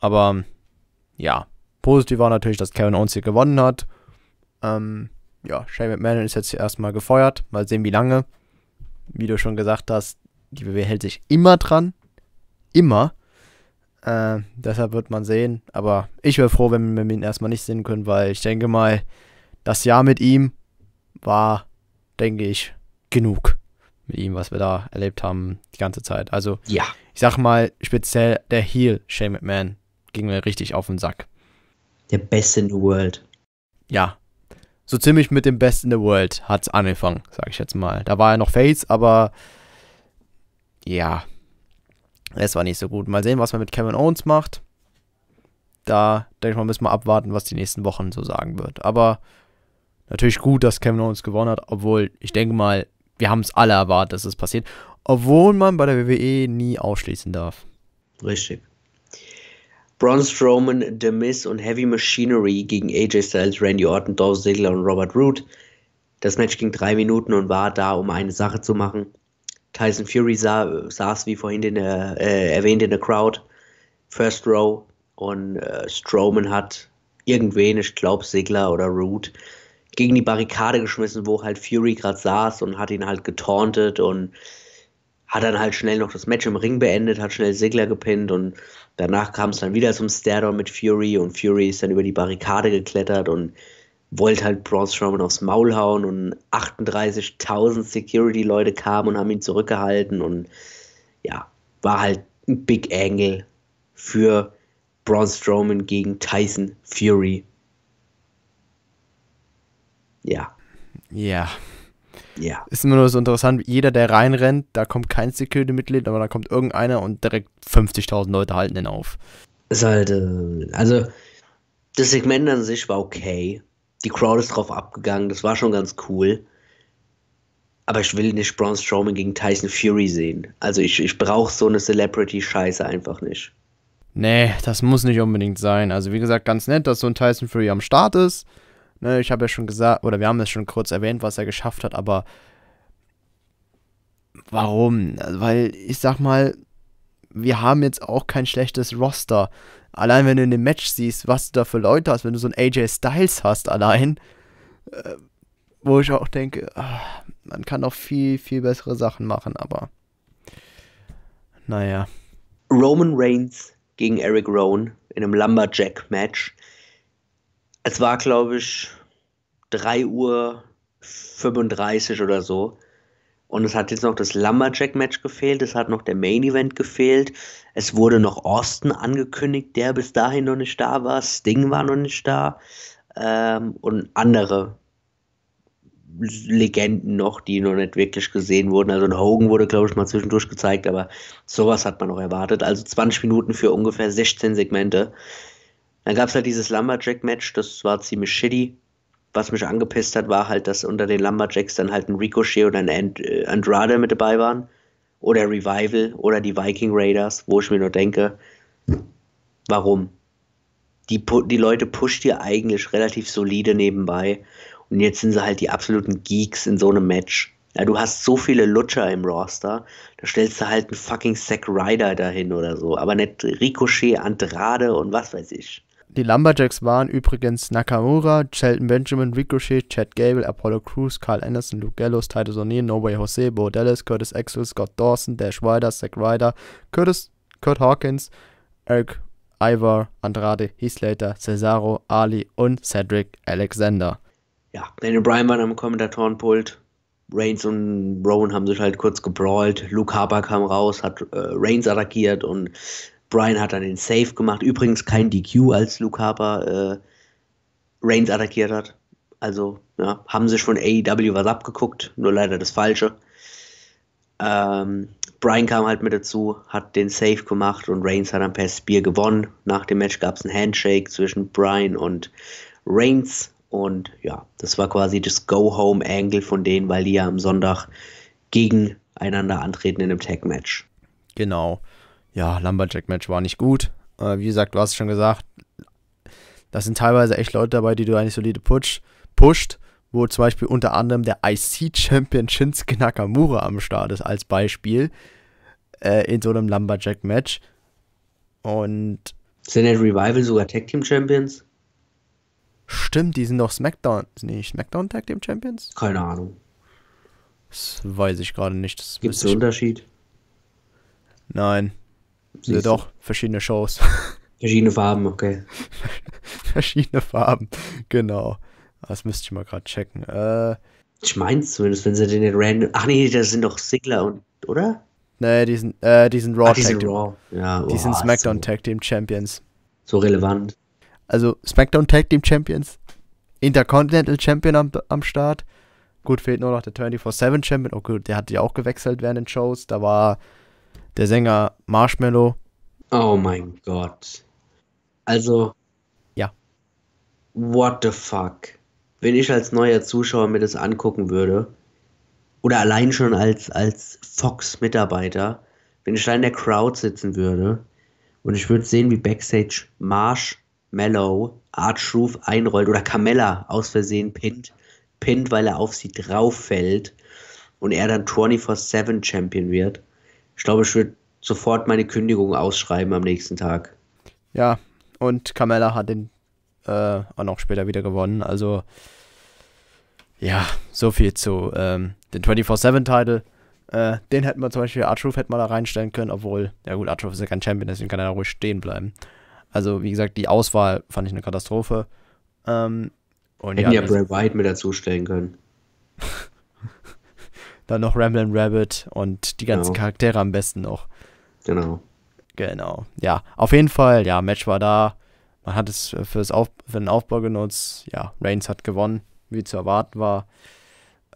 Aber ja, positiv war natürlich, dass Kevin Owens hier gewonnen hat. Ähm, ja, Shane McMahon ist jetzt hier erstmal gefeuert. Mal sehen, wie lange. Wie du schon gesagt hast, die WWE hält sich immer dran. Immer. Äh, deshalb wird man sehen. Aber ich wäre froh, wenn wir ihn erstmal nicht sehen können, weil ich denke mal, das Jahr mit ihm war, denke ich, genug mit ihm, was wir da erlebt haben, die ganze Zeit. Also, ja. ich sag mal, speziell der Heel Shane McMahon ging mir richtig auf den Sack. Der Best in the World. Ja. So ziemlich mit dem Best in the World hat's angefangen, sag ich jetzt mal. Da war er noch Face, aber ja. Es war nicht so gut. Mal sehen, was man mit Kevin Owens macht. Da, denke ich mal, müssen wir abwarten, was die nächsten Wochen so sagen wird. Aber natürlich gut, dass Kevin Owens gewonnen hat, obwohl ich denke mal, wir haben es alle erwartet, dass es passiert, obwohl man bei der WWE nie ausschließen darf. Richtig. Braun Strowman, The Miz und Heavy Machinery gegen AJ Styles, Randy Orton, Dolph Ziggler und Robert Root. Das Match ging drei Minuten und war da, um eine Sache zu machen. Tyson Fury sah, saß wie vorhin in der, äh, erwähnt in der Crowd, First Row und äh, Strowman hat irgendwen, ich glaube Sigler oder Root, gegen die Barrikade geschmissen, wo halt Fury gerade saß und hat ihn halt getauntet und hat dann halt schnell noch das Match im Ring beendet, hat schnell Sigler gepinnt und danach kam es dann wieder zum Stairdown mit Fury und Fury ist dann über die Barrikade geklettert und wollte halt Braun Strowman aufs Maul hauen und 38.000 Security-Leute kamen und haben ihn zurückgehalten und ja, war halt ein Big Angle für Braun Strowman gegen Tyson Fury ja. Ja. Ja. Ist immer nur so interessant, jeder, der reinrennt, da kommt kein Security-Mitglied, aber da kommt irgendeiner und direkt 50.000 Leute halten den auf. Ist halt, äh, also das Segment an sich war okay. Die Crowd ist drauf abgegangen, das war schon ganz cool. Aber ich will nicht Braun Strowman gegen Tyson Fury sehen. Also ich, ich brauche so eine Celebrity-Scheiße einfach nicht. Nee, das muss nicht unbedingt sein. Also wie gesagt, ganz nett, dass so ein Tyson Fury am Start ist. Ne, ich habe ja schon gesagt, oder wir haben es schon kurz erwähnt, was er geschafft hat, aber warum? Also, weil ich sag mal, wir haben jetzt auch kein schlechtes Roster. Allein wenn du in dem Match siehst, was du da für Leute hast, wenn du so einen AJ Styles hast allein, äh, wo ich auch denke, ach, man kann doch viel, viel bessere Sachen machen, aber naja. Roman Reigns gegen Eric Rowan in einem Lumberjack-Match. Es war, glaube ich, 3 Uhr 35 oder so. Und es hat jetzt noch das Lumberjack-Match gefehlt, es hat noch der Main-Event gefehlt, es wurde noch Austin angekündigt, der bis dahin noch nicht da war, Sting war noch nicht da ähm, und andere Legenden noch, die noch nicht wirklich gesehen wurden. Also ein Hogan wurde, glaube ich, mal zwischendurch gezeigt, aber sowas hat man noch erwartet. Also 20 Minuten für ungefähr 16 Segmente. Dann gab es halt dieses Lumberjack-Match, das war ziemlich shitty. Was mich angepisst hat, war halt, dass unter den Lumberjacks dann halt ein Ricochet und ein And äh, Andrade mit dabei waren. Oder Revival oder die Viking Raiders, wo ich mir nur denke, warum? Die, die Leute pusht ihr eigentlich relativ solide nebenbei. Und jetzt sind sie halt die absoluten Geeks in so einem Match. Ja, du hast so viele Lutscher im Roster, da stellst du halt einen fucking Zack Ryder dahin oder so, aber nicht Ricochet, Andrade und was weiß ich. Die Lumberjacks waren übrigens Nakamura, Shelton Benjamin, Ricochet, Chad Gable, Apollo Crews, Carl Anderson, Luke Gallows, Titus O'Neill, No Way Jose, Bo Dallas, Curtis Axel, Scott Dawson, Dash Ryder, Zack Ryder, Curtis, Kurt Hawkins, Eric Ivar, Andrade, Heath Slater, Cesaro, Ali und Cedric Alexander. Ja, Daniel Bryan war am Kommentatorenpult. Reigns und Rowan haben sich halt kurz gebrawlt. Luke Harper kam raus, hat äh, Reigns attackiert und Brian hat dann den Save gemacht. Übrigens kein DQ, als Luke Harper äh, Reigns attackiert hat. Also ja, haben sich von AEW was abgeguckt, nur leider das Falsche. Ähm, Brian kam halt mit dazu, hat den Save gemacht und Reigns hat dann per Spear gewonnen. Nach dem Match gab es ein Handshake zwischen Brian und Reigns und ja, das war quasi das Go-Home-Angle von denen, weil die ja am Sonntag gegeneinander antreten in einem Tag-Match. Genau ja, Lumberjack-Match war nicht gut. Äh, wie gesagt, du hast es schon gesagt, das sind teilweise echt Leute dabei, die du eigentlich solide push, pusht, wo zum Beispiel unter anderem der IC-Champion Shinsuke Nakamura am Start ist, als Beispiel, äh, in so einem Lumberjack-Match. Und. Sind der Revival sogar Tag Team Champions? Stimmt, die sind doch SmackDown. Sind die nicht SmackDown Tag Team Champions? Keine Ahnung. Das weiß ich gerade nicht. Gibt es einen Unterschied? Nein. Ja, doch, verschiedene Shows. Verschiedene Farben, okay. verschiedene Farben, genau. Das müsste ich mal gerade checken. Äh, ich mein's zumindest, wenn sie den random. Ach nee, das sind doch Sigler und, oder? Nee, die sind, äh, die sind Raw Ach, die Tag sind Raw. Ja, die oh, sind SmackDown so. Tag Team Champions. So relevant. Also SmackDown Tag Team Champions, Intercontinental Champion am, am Start. Gut, fehlt nur noch der 24-7 Champion. Oh gut, der hat ja auch gewechselt während den Shows. Da war der Sänger Marshmallow. Oh mein Gott. Also. Ja. What the fuck? Wenn ich als neuer Zuschauer mir das angucken würde, oder allein schon als, als Fox-Mitarbeiter, wenn ich da in der Crowd sitzen würde und ich würde sehen, wie Backstage Marshmallow Artruth einrollt oder Camella aus Versehen pinnt, pinnt, weil er auf sie drauf fällt und er dann 24-7 Champion wird. Ich glaube, ich würde sofort meine Kündigung ausschreiben am nächsten Tag. Ja, und Kamella hat den äh, auch noch später wieder gewonnen. Also, ja, so viel zu ähm, den 24-7-Title. Äh, den hätten wir zum Beispiel, Artruf hätten wir da reinstellen können, obwohl, ja gut, Artruf ist ja kein Champion, deswegen kann er da ruhig stehen bleiben. Also, wie gesagt, die Auswahl fand ich eine Katastrophe. Ähm, und Hätten ja, ja Bray White mit dazu stellen können. dann noch Ramblin' Rabbit und die ganzen genau. Charaktere am besten noch. Genau. Genau. Ja, auf jeden Fall, ja, Match war da. Man hat es für's Auf für den Aufbau genutzt. Ja, Reigns hat gewonnen, wie zu erwarten war.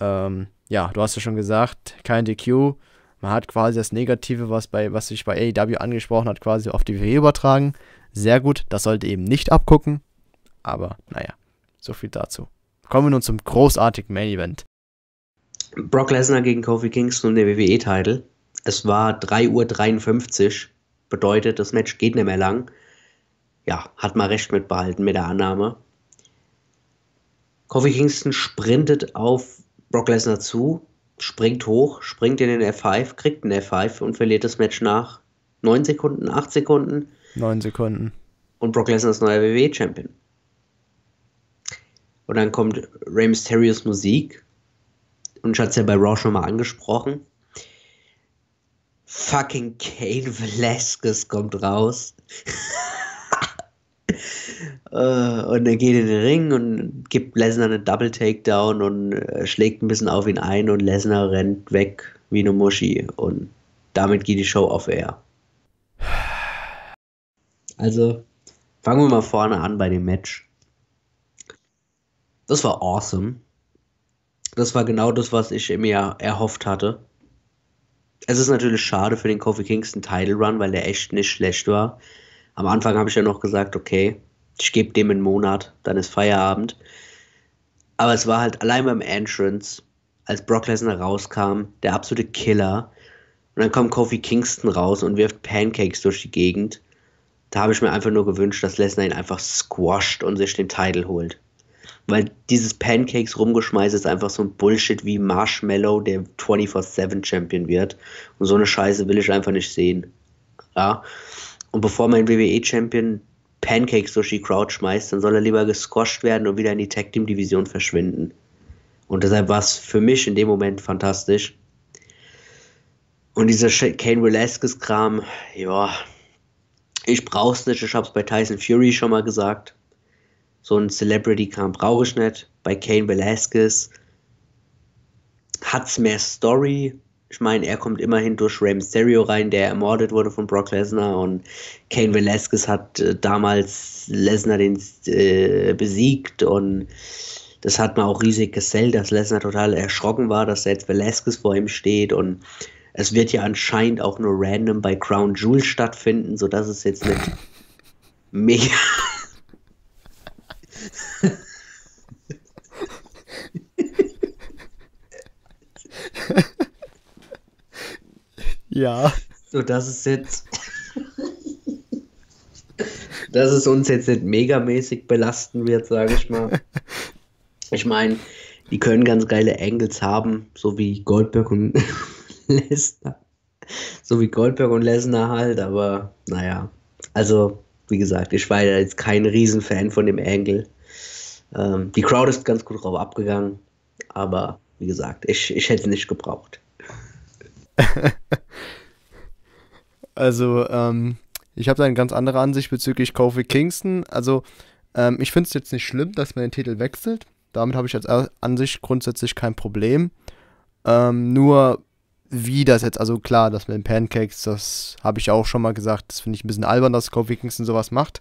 Ähm, ja, du hast ja schon gesagt, kein DQ. Man hat quasi das Negative, was, bei, was sich bei AEW angesprochen hat, quasi auf die WWE übertragen. Sehr gut, das sollte eben nicht abgucken. Aber naja, so viel dazu. Kommen wir nun zum großartigen Main Event. Brock Lesnar gegen Kofi Kingston um den WWE-Titel. Es war 3.53 Uhr, bedeutet, das Match geht nicht mehr lang. Ja, hat mal recht mitbehalten mit der Annahme. Kofi Kingston sprintet auf Brock Lesnar zu, springt hoch, springt in den F5, kriegt einen F5 und verliert das Match nach 9 Sekunden, 8 Sekunden. 9 Sekunden. Und Brock Lesnar ist neuer WWE-Champion. Und dann kommt Rey Mysterios Musik und ich hatte es ja bei Raw schon mal angesprochen. Fucking Kane Velasquez kommt raus. Äh, und er geht in den Ring und gibt Lesnar eine Double Takedown und äh, schlägt ein bisschen auf ihn ein und Lesnar rennt weg wie eine Muschi. Und damit geht die Show auf Air. Also, fangen wir mal vorne an bei dem Match. Das war awesome. Das war genau das, was ich mir erhofft hatte. Es ist natürlich schade für den Kofi Kingston Title Run, weil der echt nicht schlecht war. Am Anfang habe ich ja noch gesagt, okay, ich gebe dem einen Monat, dann ist Feierabend. Aber es war halt allein beim Entrance, als Brock Lesnar rauskam, der absolute Killer. Und dann kommt Kofi Kingston raus und wirft Pancakes durch die Gegend. Da habe ich mir einfach nur gewünscht, dass Lesnar ihn einfach squasht und sich den Titel holt. Weil dieses Pancakes rumgeschmeißt ist einfach so ein Bullshit wie Marshmallow, der 24-7 Champion wird. Und so eine Scheiße will ich einfach nicht sehen. Ja. Und bevor mein WWE-Champion Pancakes durch die Crowd schmeißt, dann soll er lieber gesquasht werden und wieder in die Tag Team Division verschwinden. Und deshalb war es für mich in dem Moment fantastisch. Und dieser Kane Velasquez-Kram, ja, ich brauch's nicht, ich hab's bei Tyson Fury schon mal gesagt so ein Celebrity-Kram brauche ich nicht. Bei Kane Velasquez hat es mehr Story. Ich meine, er kommt immerhin durch Rey Mysterio rein, der ermordet wurde von Brock Lesnar und Kane Velasquez hat äh, damals Lesnar äh, besiegt und das hat man auch riesig gesellt, dass Lesnar total erschrocken war, dass jetzt Velasquez vor ihm steht und es wird ja anscheinend auch nur random bei Crown Jewel stattfinden, sodass es jetzt nicht mega Ja. So, das ist jetzt. dass es uns jetzt nicht megamäßig belasten wird, sage ich mal. Ich meine, die können ganz geile Angles haben, so wie Goldberg und Lesnar. So wie Goldberg und Lesnar halt, aber naja. Also, wie gesagt, ich war ja jetzt kein Riesenfan von dem Angle. Ähm, die Crowd ist ganz gut drauf abgegangen, aber wie gesagt, ich, ich hätte es nicht gebraucht. Also, ähm, ich habe da eine ganz andere Ansicht bezüglich Kofi Kingston. Also, ähm, ich finde es jetzt nicht schlimm, dass man den Titel wechselt. Damit habe ich als Ansicht grundsätzlich kein Problem. Ähm, nur wie das jetzt, also klar, das mit den Pancakes, das habe ich auch schon mal gesagt, das finde ich ein bisschen albern, dass Kofi Kingston sowas macht.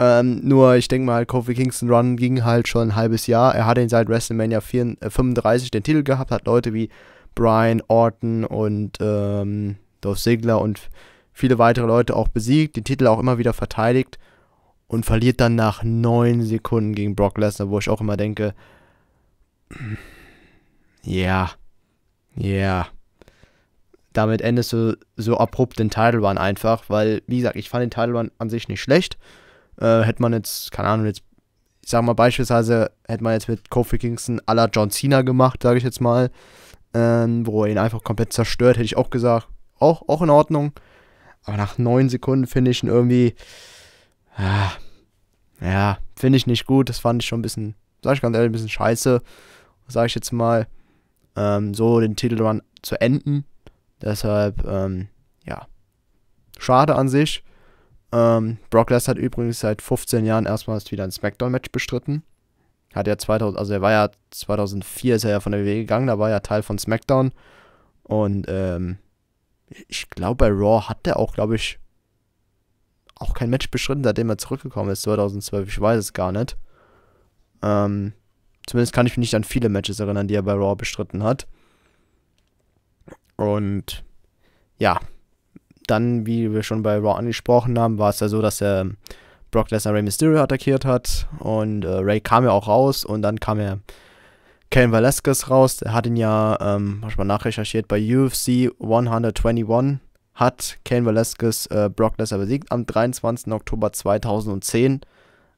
Ähm, nur ich denke mal, Kofi Kingston Run ging halt schon ein halbes Jahr. Er hat ihn seit WrestleMania 34, äh, 35 den Titel gehabt, hat Leute wie Brian Orton und ähm, Dolph Ziggler und viele weitere Leute auch besiegt, den Titel auch immer wieder verteidigt und verliert dann nach neun Sekunden gegen Brock Lesnar, wo ich auch immer denke, ja, yeah, ja, yeah. damit endest du so abrupt den Title Run einfach, weil, wie gesagt, ich fand den Title Run an sich nicht schlecht. Äh, hätte man jetzt, keine Ahnung, jetzt, ich sag mal beispielsweise, hätte man jetzt mit Kofi Kingston à la John Cena gemacht, sage ich jetzt mal, ähm, wo er ihn einfach komplett zerstört, hätte ich auch gesagt, auch, auch in Ordnung. Aber nach neun Sekunden finde ich ihn irgendwie, ja, ah, ja finde ich nicht gut. Das fand ich schon ein bisschen, sag ich ganz ehrlich, ein bisschen scheiße. Sag ich jetzt mal, ähm, so den Titel zu enden. Deshalb, ähm, ja, schade an sich. Ähm, Brock Lesnar hat übrigens seit 15 Jahren erstmals wieder ein Smackdown-Match bestritten. Hat ja 2000, also er war ja 2004 ist er ja von der WWE gegangen, da war er ja Teil von Smackdown. Und ähm, ich glaube, bei Raw hat er auch, glaube ich, auch kein Match beschritten, seitdem er zurückgekommen ist, 2012. Ich weiß es gar nicht. Ähm, zumindest kann ich mich nicht an viele Matches erinnern, die er bei Raw bestritten hat. Und ja, dann, wie wir schon bei Raw angesprochen haben, war es ja so, dass er Brock Lesnar Rey Mysterio attackiert hat und äh, Ray kam ja auch raus und dann kam er Cain Velasquez raus. Der hat ihn ja, ähm, habe ich mal nachrecherchiert, bei UFC 121 hat Cain Velasquez äh, Brock Lesnar besiegt am 23. Oktober 2010.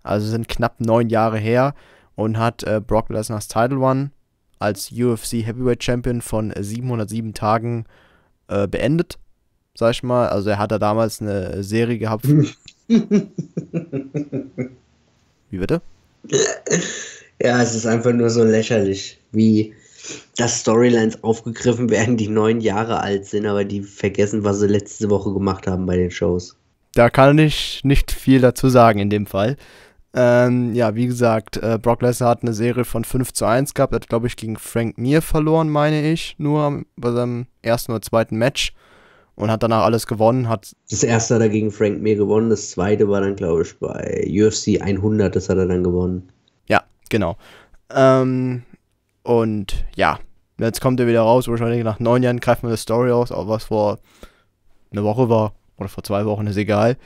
Also sind knapp neun Jahre her und hat äh, Brock Lesnar's Title One als UFC Heavyweight Champion von 707 Tagen äh, beendet, sag ich mal. Also er hat da damals eine Serie gehabt. Wie bitte? Ja, es ist einfach nur so lächerlich, wie das Storylines aufgegriffen werden, die neun Jahre alt sind, aber die vergessen, was sie letzte Woche gemacht haben bei den Shows. Da kann ich nicht viel dazu sagen in dem Fall. Ähm, ja, wie gesagt, äh, Brock Lesnar hat eine Serie von 5 zu 1 gehabt, hat, glaube ich, gegen Frank Mir verloren, meine ich, nur bei seinem ersten oder zweiten Match und hat danach alles gewonnen. Hat das erste hat er gegen Frank Mir gewonnen, das zweite war dann, glaube ich, bei UFC 100, das hat er dann gewonnen. Genau. Ähm, und ja, jetzt kommt er wieder raus. Wahrscheinlich nach neun Jahren greift man das Story aus, aber was vor einer Woche war oder vor zwei Wochen, ist egal.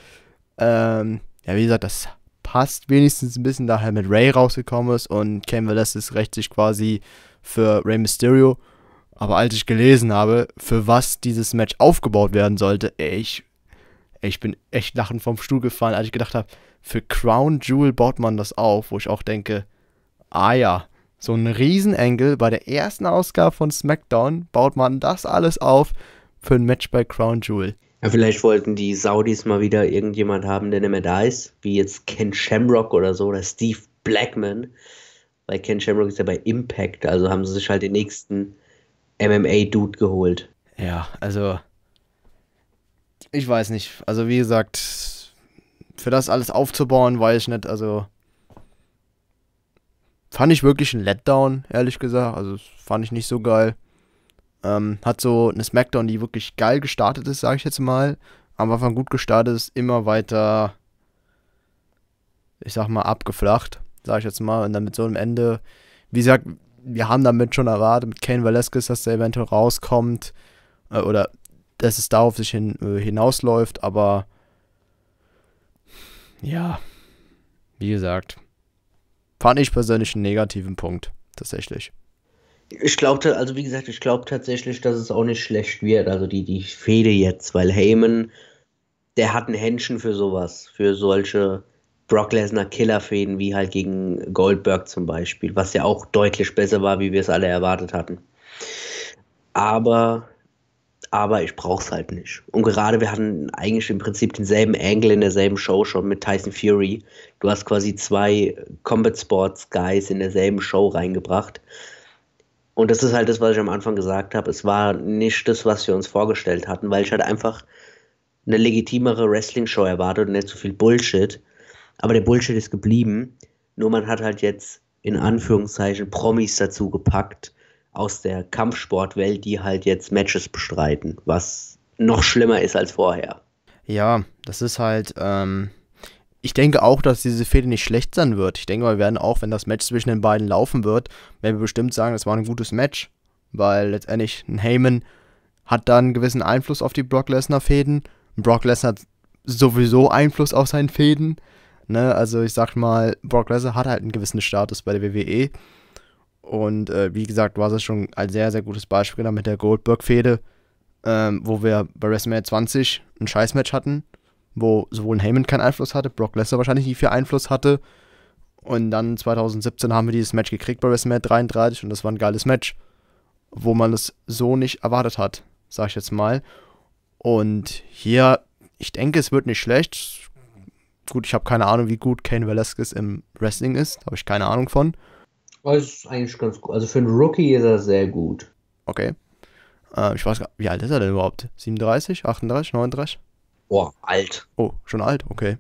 Ähm, ja, wie gesagt, das passt wenigstens ein bisschen, da er mit Ray rausgekommen ist und Cain Velasquez rächt sich quasi für Ray Mysterio. Aber als ich gelesen habe, für was dieses Match aufgebaut werden sollte, ey, ich, ich bin echt lachend vom Stuhl gefallen, als ich gedacht habe, für Crown Jewel baut man das auf, wo ich auch denke, Ah ja, so ein Riesenengel bei der ersten Ausgabe von SmackDown baut man das alles auf für ein Match bei Crown Jewel. Ja, vielleicht wollten die Saudis mal wieder irgendjemand haben, der nicht mehr da ist, wie jetzt Ken Shamrock oder so oder Steve Blackman. Weil Ken Shamrock ist ja bei Impact, also haben sie sich halt den nächsten MMA-Dude geholt. Ja, also ich weiß nicht. Also wie gesagt, für das alles aufzubauen, weiß ich nicht. Also fand ich wirklich ein Letdown, ehrlich gesagt. Also fand ich nicht so geil. Ähm, hat so eine Smackdown, die wirklich geil gestartet ist, sage ich jetzt mal. Am Anfang gut gestartet ist, immer weiter, ich sag mal, abgeflacht, sage ich jetzt mal. Und dann mit so einem Ende, wie gesagt, wir haben damit schon erwartet, mit Kane Velasquez, dass der eventuell rauskommt. Äh, oder dass es darauf sich hin, äh, hinausläuft, aber ja, wie gesagt, Fand ich persönlich einen negativen Punkt, tatsächlich. Ich glaube, also wie gesagt, ich glaube tatsächlich, dass es auch nicht schlecht wird, also die, die Fehde jetzt, weil Heyman, der hat ein Händchen für sowas, für solche Brock Lesnar Killerfäden wie halt gegen Goldberg zum Beispiel, was ja auch deutlich besser war, wie wir es alle erwartet hatten. Aber aber ich brauche es halt nicht. Und gerade wir hatten eigentlich im Prinzip denselben Angle in derselben Show schon mit Tyson Fury. Du hast quasi zwei Combat Sports Guys in derselben Show reingebracht. Und das ist halt das, was ich am Anfang gesagt habe. Es war nicht das, was wir uns vorgestellt hatten, weil ich halt einfach eine legitimere Wrestling-Show erwartet und nicht so viel Bullshit. Aber der Bullshit ist geblieben. Nur man hat halt jetzt in Anführungszeichen Promis dazu gepackt, aus der Kampfsportwelt, die halt jetzt Matches bestreiten, was noch schlimmer ist als vorher. Ja, das ist halt. Ähm, ich denke auch, dass diese Fehde nicht schlecht sein wird. Ich denke, wir werden auch, wenn das Match zwischen den beiden laufen wird, werden wir bestimmt sagen, das war ein gutes Match, weil letztendlich ein Heyman hat dann einen gewissen Einfluss auf die Brock Lesnar Fäden. Brock Lesnar hat sowieso Einfluss auf seinen Fäden. Ne? Also ich sag mal, Brock Lesnar hat halt einen gewissen Status bei der WWE. Und äh, wie gesagt, war es schon ein sehr, sehr gutes Beispiel genommen mit der Goldberg-Fehde, ähm, wo wir bei WrestleMania 20 ein Scheißmatch hatten, wo sowohl Heyman keinen Einfluss hatte, Brock Lesnar wahrscheinlich nicht viel Einfluss hatte. Und dann 2017 haben wir dieses Match gekriegt bei WrestleMania 33 und das war ein geiles Match, wo man es so nicht erwartet hat, sag ich jetzt mal. Und hier, ich denke, es wird nicht schlecht. Gut, ich habe keine Ahnung, wie gut Kane Velasquez im Wrestling ist, habe ich keine Ahnung von. Das ist eigentlich ganz gut. Also für einen Rookie ist er sehr gut. Okay. Äh, ich weiß gar wie alt ist er denn überhaupt? 37, 38, 39? Boah, alt. Oh, schon alt, okay.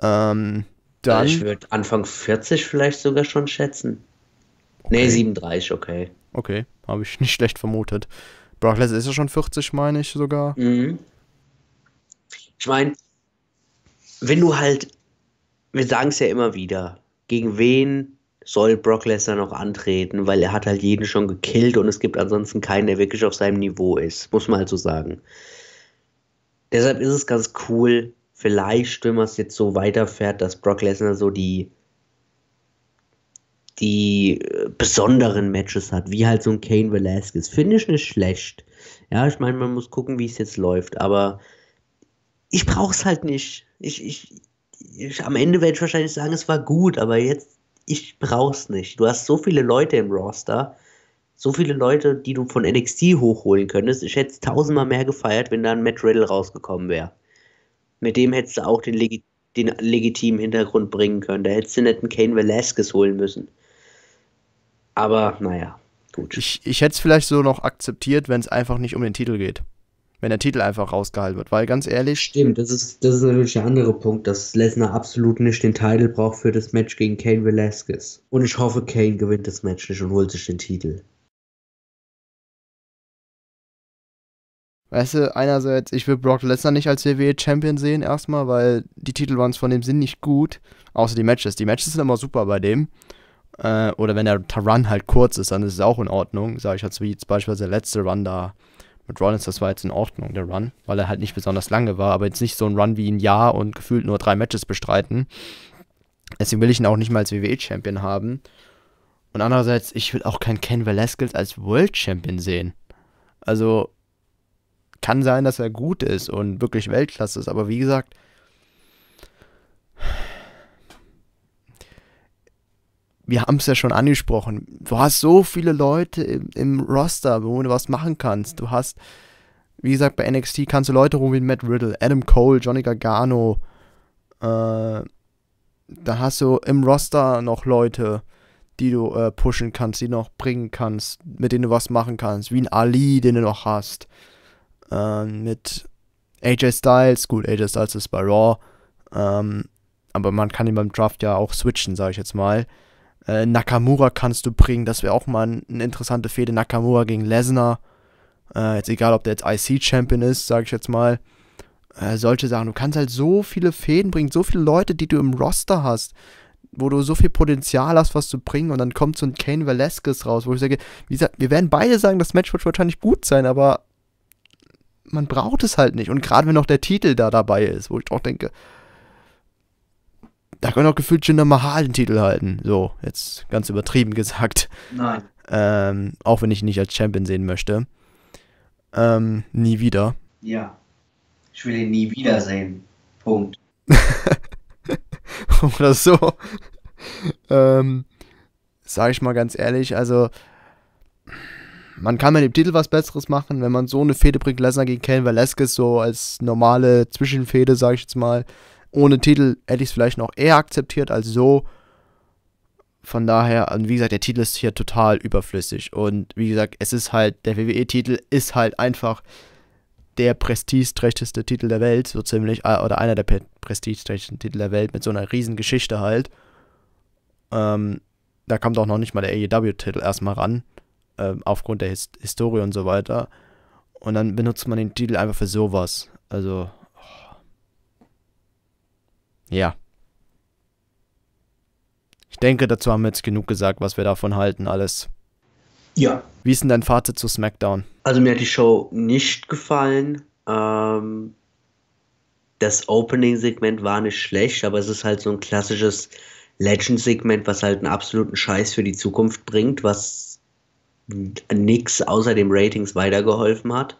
Ähm, dann. Ich würde Anfang 40 vielleicht sogar schon schätzen. Okay. Nee, 37, okay. Okay, habe ich nicht schlecht vermutet. Brock Lesnar ist ja schon 40, meine ich sogar. Mhm. Ich meine, wenn du halt, wir sagen es ja immer wieder, gegen wen soll Brock Lesnar noch antreten, weil er hat halt jeden schon gekillt und es gibt ansonsten keinen, der wirklich auf seinem Niveau ist, muss man halt so sagen. Deshalb ist es ganz cool, vielleicht, wenn man es jetzt so weiterfährt, dass Brock Lesnar so die die äh, besonderen Matches hat, wie halt so ein Kane Velasquez. Finde ich nicht schlecht. Ja, ich meine, man muss gucken, wie es jetzt läuft, aber ich brauche es halt nicht. Ich, ich, ich, am Ende werde ich wahrscheinlich sagen, es war gut, aber jetzt ich brauch's nicht. Du hast so viele Leute im Roster, so viele Leute, die du von NXT hochholen könntest. Ich hätte tausendmal mehr gefeiert, wenn da ein Matt Riddle rausgekommen wäre. Mit dem hättest du auch den, Legi den legitimen Hintergrund bringen können. Da hättest du nicht einen Kane Velasquez holen müssen. Aber naja, gut. Ich, ich hätte es vielleicht so noch akzeptiert, wenn es einfach nicht um den Titel geht wenn der Titel einfach rausgehalten wird. Weil ganz ehrlich. Stimmt, das ist, das ist natürlich der andere Punkt, dass Lesnar absolut nicht den Titel braucht für das Match gegen Kane Velasquez. Und ich hoffe, Kane gewinnt das Match nicht und holt sich den Titel. Weißt du, einerseits, ich will Brock Lesnar nicht als WWE-Champion sehen, erstmal, weil die Titel waren von dem Sinn nicht gut. Außer die Matches. Die Matches sind immer super bei dem. Äh, oder wenn der Run halt kurz ist, dann ist es auch in Ordnung. Sag ich jetzt wie jetzt beispielsweise der letzte Run da mit Rollins, das war jetzt in Ordnung, der Run, weil er halt nicht besonders lange war, aber jetzt nicht so ein Run wie ein Jahr und gefühlt nur drei Matches bestreiten. Deswegen will ich ihn auch nicht mal als WWE-Champion haben. Und andererseits, ich will auch keinen Ken Velasquez als World-Champion sehen. Also, kann sein, dass er gut ist und wirklich Weltklasse ist, aber wie gesagt, wir haben es ja schon angesprochen, du hast so viele Leute im, im, Roster, wo du was machen kannst. Du hast, wie gesagt, bei NXT kannst du Leute rufen wie Matt Riddle, Adam Cole, Johnny Gargano. Äh, da hast du im Roster noch Leute, die du äh, pushen kannst, die du noch bringen kannst, mit denen du was machen kannst, wie ein Ali, den du noch hast. Äh, mit AJ Styles, gut, AJ Styles ist bei Raw. Ähm, aber man kann ihn beim Draft ja auch switchen, sage ich jetzt mal. Äh, Nakamura kannst du bringen, das wäre auch mal eine interessante Fehde. Nakamura gegen Lesnar. Äh, jetzt egal, ob der jetzt IC-Champion ist, sage ich jetzt mal. Äh, solche Sachen. Du kannst halt so viele Fäden bringen, so viele Leute, die du im Roster hast, wo du so viel Potenzial hast, was zu bringen. Und dann kommt so ein Kane Velasquez raus, wo ich sage, wie gesagt, wir werden beide sagen, das Match wird wahrscheinlich gut sein, aber man braucht es halt nicht. Und gerade wenn noch der Titel da dabei ist, wo ich auch denke, da können auch gefühlt Jinder Mahal den Titel halten. So, jetzt ganz übertrieben gesagt. Nein. Ähm, auch wenn ich ihn nicht als Champion sehen möchte. Ähm, nie wieder. Ja. Ich will ihn nie wieder sehen. Punkt. Oder so. ähm, sag ich mal ganz ehrlich, also man kann mit dem Titel was Besseres machen, wenn man so eine Fehde bringt, Lesnar gegen Ken Velasquez so als normale Zwischenfehde, sag ich jetzt mal, ohne Titel hätte ich es vielleicht noch eher akzeptiert als so. Von daher, wie gesagt, der Titel ist hier total überflüssig. Und wie gesagt, es ist halt, der WWE-Titel ist halt einfach der prestigeträchtigste Titel der Welt, so ziemlich, äh, oder einer der prestigeträchtigsten Titel der Welt mit so einer riesen Geschichte halt. Ähm, da kommt auch noch nicht mal der AEW-Titel erstmal ran, äh, aufgrund der His Historie und so weiter. Und dann benutzt man den Titel einfach für sowas. Also, ja. Ich denke, dazu haben wir jetzt genug gesagt, was wir davon halten, alles. Ja. Wie ist denn dein Fazit zu SmackDown? Also mir hat die Show nicht gefallen. Ähm, das Opening-Segment war nicht schlecht, aber es ist halt so ein klassisches Legend-Segment, was halt einen absoluten Scheiß für die Zukunft bringt, was nichts außer dem Ratings weitergeholfen hat.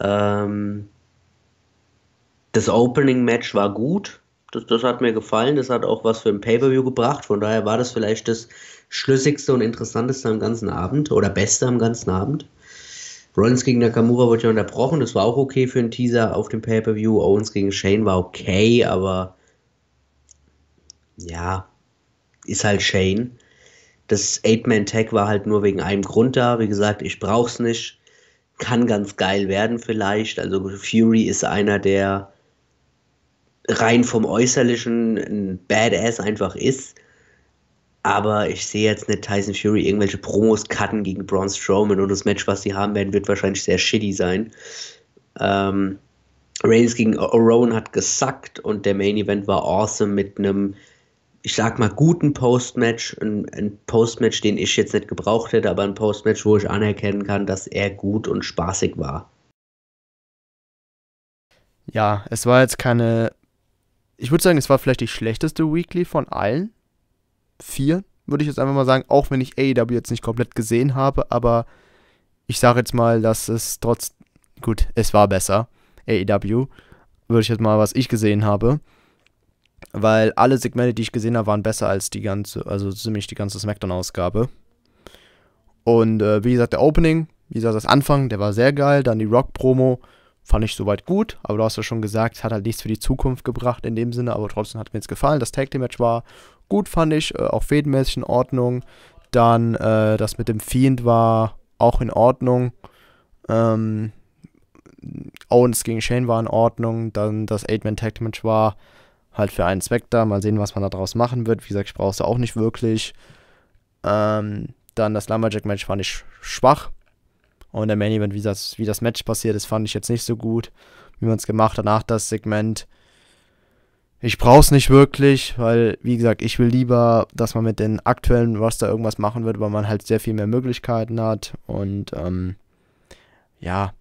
Ähm, das Opening-Match war gut. Das, das hat mir gefallen. Das hat auch was für ein Pay-Per-View gebracht. Von daher war das vielleicht das schlüssigste und interessanteste am ganzen Abend oder beste am ganzen Abend. Rollins gegen Nakamura wurde ja unterbrochen. Das war auch okay für einen Teaser auf dem Pay-Per-View. Owens gegen Shane war okay, aber ja, ist halt Shane. Das Eight-Man-Tag war halt nur wegen einem Grund da. Wie gesagt, ich brauch's nicht. Kann ganz geil werden vielleicht. Also Fury ist einer, der rein vom Äußerlichen ein Badass einfach ist. Aber ich sehe jetzt nicht Tyson Fury irgendwelche Promos cutten gegen Braun Strowman und das Match, was sie haben werden, wird wahrscheinlich sehr shitty sein. Ähm, Reigns gegen Oron hat gesackt und der Main Event war awesome mit einem, ich sag mal, guten Postmatch. Ein, ein Postmatch, den ich jetzt nicht gebraucht hätte, aber ein Postmatch, wo ich anerkennen kann, dass er gut und spaßig war. Ja, es war jetzt keine ich würde sagen, es war vielleicht die schlechteste Weekly von allen. Vier, würde ich jetzt einfach mal sagen, auch wenn ich AEW jetzt nicht komplett gesehen habe, aber ich sage jetzt mal, dass es trotz, gut, es war besser, AEW, würde ich jetzt mal, was ich gesehen habe, weil alle Segmente, die ich gesehen habe, waren besser als die ganze, also ziemlich die ganze Smackdown-Ausgabe. Und äh, wie gesagt, der Opening, wie gesagt, das Anfang, der war sehr geil, dann die Rock-Promo, fand ich soweit gut, aber du hast ja schon gesagt, hat halt nichts für die Zukunft gebracht in dem Sinne, aber trotzdem hat mir jetzt gefallen. Das Tag Team Match war gut, fand ich, äh, auch fädenmäßig in Ordnung. Dann äh, das mit dem Fiend war auch in Ordnung. Ähm, Owens gegen Shane war in Ordnung. Dann das Eight-Man Tag Team Match war halt für einen Zweck da. Mal sehen, was man da draus machen wird. Wie gesagt, ich brauche es auch nicht wirklich. Ähm, dann das Lumberjack Match fand ich schwach. Und der Main Event, wie das, wie das Match passiert ist, fand ich jetzt nicht so gut, wie man es gemacht hat nach das Segment. Ich brauch's nicht wirklich, weil, wie gesagt, ich will lieber, dass man mit den aktuellen Roster irgendwas machen wird, weil man halt sehr viel mehr Möglichkeiten hat. Und ähm, ja,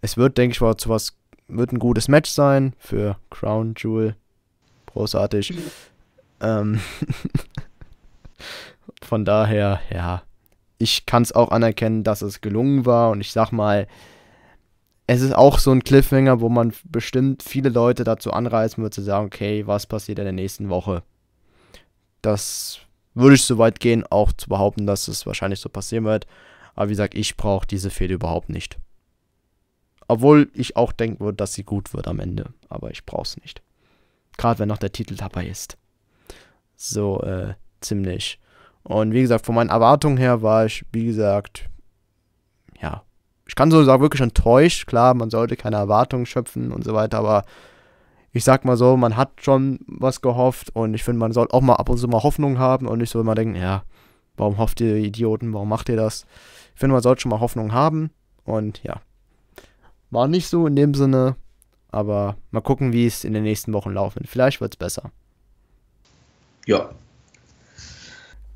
es wird, denke ich, zu was, wird ein gutes Match sein für Crown Jewel. Großartig. Mhm. ähm, von daher, ja, ich kann es auch anerkennen, dass es gelungen war. Und ich sag mal, es ist auch so ein Cliffhanger, wo man bestimmt viele Leute dazu anreißen wird, zu sagen, okay, was passiert in der nächsten Woche? Das würde ich so weit gehen, auch zu behaupten, dass es wahrscheinlich so passieren wird. Aber wie gesagt, ich brauche diese Fehde überhaupt nicht. Obwohl ich auch denken würde, dass sie gut wird am Ende. Aber ich brauche es nicht. Gerade wenn noch der Titel dabei ist. So, äh, ziemlich und wie gesagt, von meinen Erwartungen her war ich, wie gesagt, ja, ich kann so sagen, wirklich enttäuscht. Klar, man sollte keine Erwartungen schöpfen und so weiter, aber ich sag mal so, man hat schon was gehofft und ich finde, man soll auch mal ab und zu mal Hoffnung haben und nicht so immer denken, ja, warum hofft ihr Idioten, warum macht ihr das? Ich finde, man sollte schon mal Hoffnung haben und ja, war nicht so in dem Sinne, aber mal gucken, wie es in den nächsten Wochen laufen. Vielleicht wird es besser. Ja,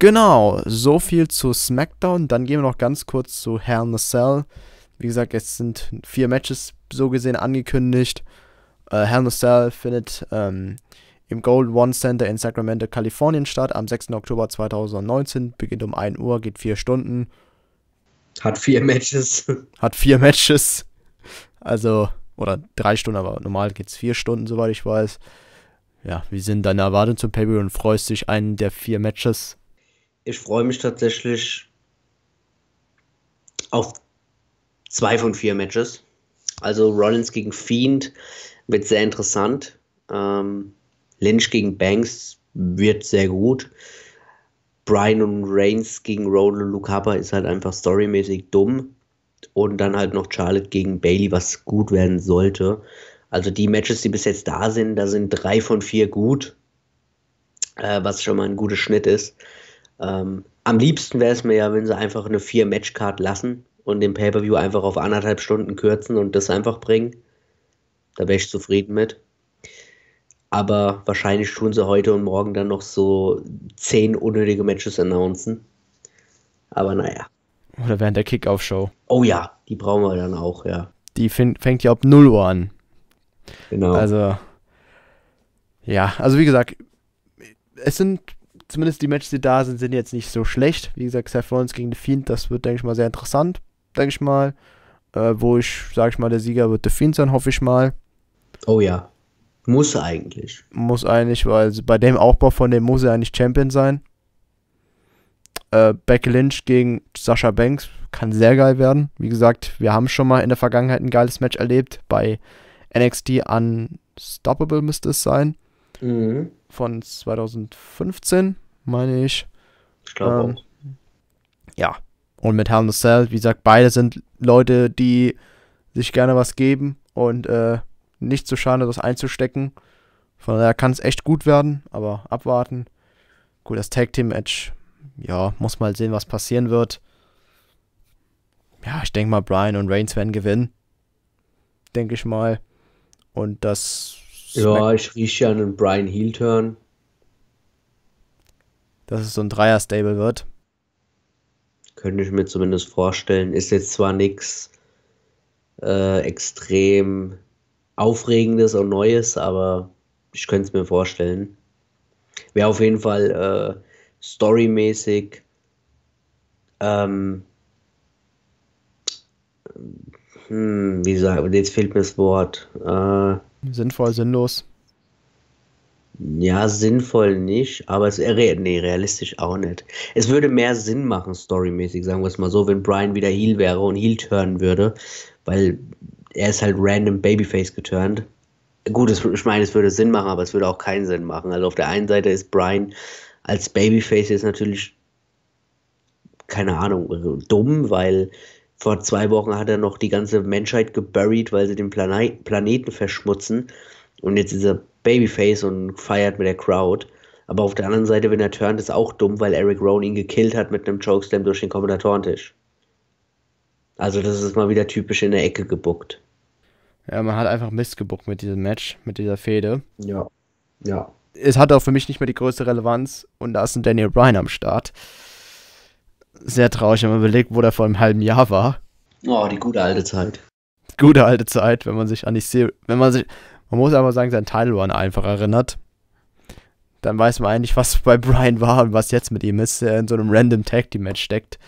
Genau, so viel zu SmackDown. Dann gehen wir noch ganz kurz zu Hell in a Cell. Wie gesagt, jetzt sind vier Matches so gesehen angekündigt. Äh, Hell in a Cell findet ähm, im Gold One Center in Sacramento, Kalifornien statt. Am 6. Oktober 2019, beginnt um 1 Uhr, geht vier Stunden. Hat vier Matches. Hat vier Matches. Also, oder drei Stunden, aber normal geht es vier Stunden, soweit ich weiß. Ja, wie sind deine Erwartungen zum Pay-Per-View und freust dich einen der vier Matches ich freue mich tatsächlich auf zwei von vier Matches. Also Rollins gegen Fiend wird sehr interessant. Ähm, Lynch gegen Banks wird sehr gut. Brian und Reigns gegen Roland und Luke Harper ist halt einfach storymäßig dumm. Und dann halt noch Charlotte gegen Bailey, was gut werden sollte. Also die Matches, die bis jetzt da sind, da sind drei von vier gut, äh, was schon mal ein guter Schnitt ist. Ähm, am liebsten wäre es mir ja, wenn sie einfach eine vier match card lassen und den Pay-Per-View einfach auf anderthalb Stunden kürzen und das einfach bringen. Da wäre ich zufrieden mit. Aber wahrscheinlich tun sie heute und morgen dann noch so zehn unnötige Matches announcen. Aber naja. Oder oh, während der Kickoff-Show. Oh ja, die brauchen wir dann auch, ja. Die fängt ja ab 0 Uhr an. Genau. Also, ja, also wie gesagt, es sind zumindest die Matches, die da sind, sind jetzt nicht so schlecht. Wie gesagt, Seth Rollins gegen The Fiend, das wird, denke ich mal, sehr interessant, denke ich mal. Äh, wo ich, sage ich mal, der Sieger wird The Fiend sein, hoffe ich mal. Oh ja. Muss eigentlich. Muss eigentlich, weil bei dem Aufbau von dem muss er eigentlich Champion sein. Äh, Becky Lynch gegen Sascha Banks kann sehr geil werden. Wie gesagt, wir haben schon mal in der Vergangenheit ein geiles Match erlebt. Bei NXT Unstoppable müsste es sein. Mhm. Von 2015 meine ich. Ich glaube ähm, auch. Ja. Und mit Hell in a Cell, wie gesagt, beide sind Leute, die sich gerne was geben und äh, nicht zu so schade, das einzustecken. Von daher kann es echt gut werden, aber abwarten. Gut, das Tag Team Match, ja, muss mal sehen, was passieren wird. Ja, ich denke mal, Brian und Reigns werden gewinnen. Denke ich mal. Und das. Ja, ich rieche ja einen Brian Heel Turn dass es so ein Dreier-Stable wird. Könnte ich mir zumindest vorstellen. Ist jetzt zwar nichts äh, extrem Aufregendes und Neues, aber ich könnte es mir vorstellen. Wäre auf jeden Fall äh, storymäßig ähm, hm, wie gesagt, jetzt fehlt mir das Wort. Äh, Sinnvoll, sinnlos. Ja, sinnvoll nicht, aber es re nee, realistisch auch nicht. Es würde mehr Sinn machen, storymäßig, sagen wir es mal so, wenn Brian wieder Heal wäre und Heal turnen würde, weil er ist halt random Babyface geturnt. Gut, es, ich meine, es würde Sinn machen, aber es würde auch keinen Sinn machen. Also auf der einen Seite ist Brian als Babyface jetzt natürlich, keine Ahnung, dumm, weil vor zwei Wochen hat er noch die ganze Menschheit geburied, weil sie den Plane Planeten verschmutzen. Und jetzt ist er Babyface und feiert mit der Crowd. Aber auf der anderen Seite, wenn er turnt, ist auch dumm, weil Eric Rowan ihn gekillt hat mit einem Chokeslam durch den Kommentatorentisch. Also das ist mal wieder typisch in der Ecke gebuckt. Ja, man hat einfach Mist gebuckt mit diesem Match, mit dieser Fehde. Ja, ja. Es hat auch für mich nicht mehr die größte Relevanz und da ist ein Daniel Bryan am Start. Sehr traurig, wenn man überlegt, wo der vor einem halben Jahr war. Oh, die gute alte Zeit. Gute alte Zeit, wenn man sich an die Serie, wenn man sich, man muss aber sagen, sein Title Run einfach erinnert. Dann weiß man eigentlich, was bei Brian war und was jetzt mit ihm ist, der in so einem random Tag Team Match steckt.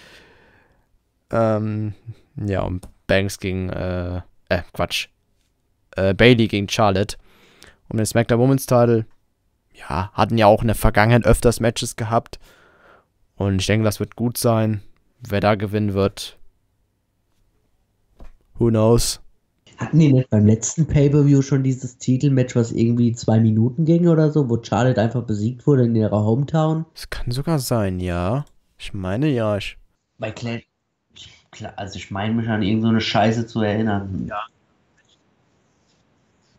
Ähm, ja, und Banks gegen, äh, äh, Quatsch. Äh, Bailey gegen Charlotte. Um den SmackDown Women's Title. Ja, hatten ja auch in der Vergangenheit öfters Matches gehabt. Und ich denke, das wird gut sein. Wer da gewinnen wird, who knows? Hatten die nicht beim letzten Pay-Per-View schon dieses Titelmatch, was irgendwie zwei Minuten ging oder so, wo Charlotte einfach besiegt wurde in ihrer Hometown? Es kann sogar sein, ja. Ich meine ja. Ich Bei Clash, also ich meine mich an irgendeine so Scheiße zu erinnern. Ja.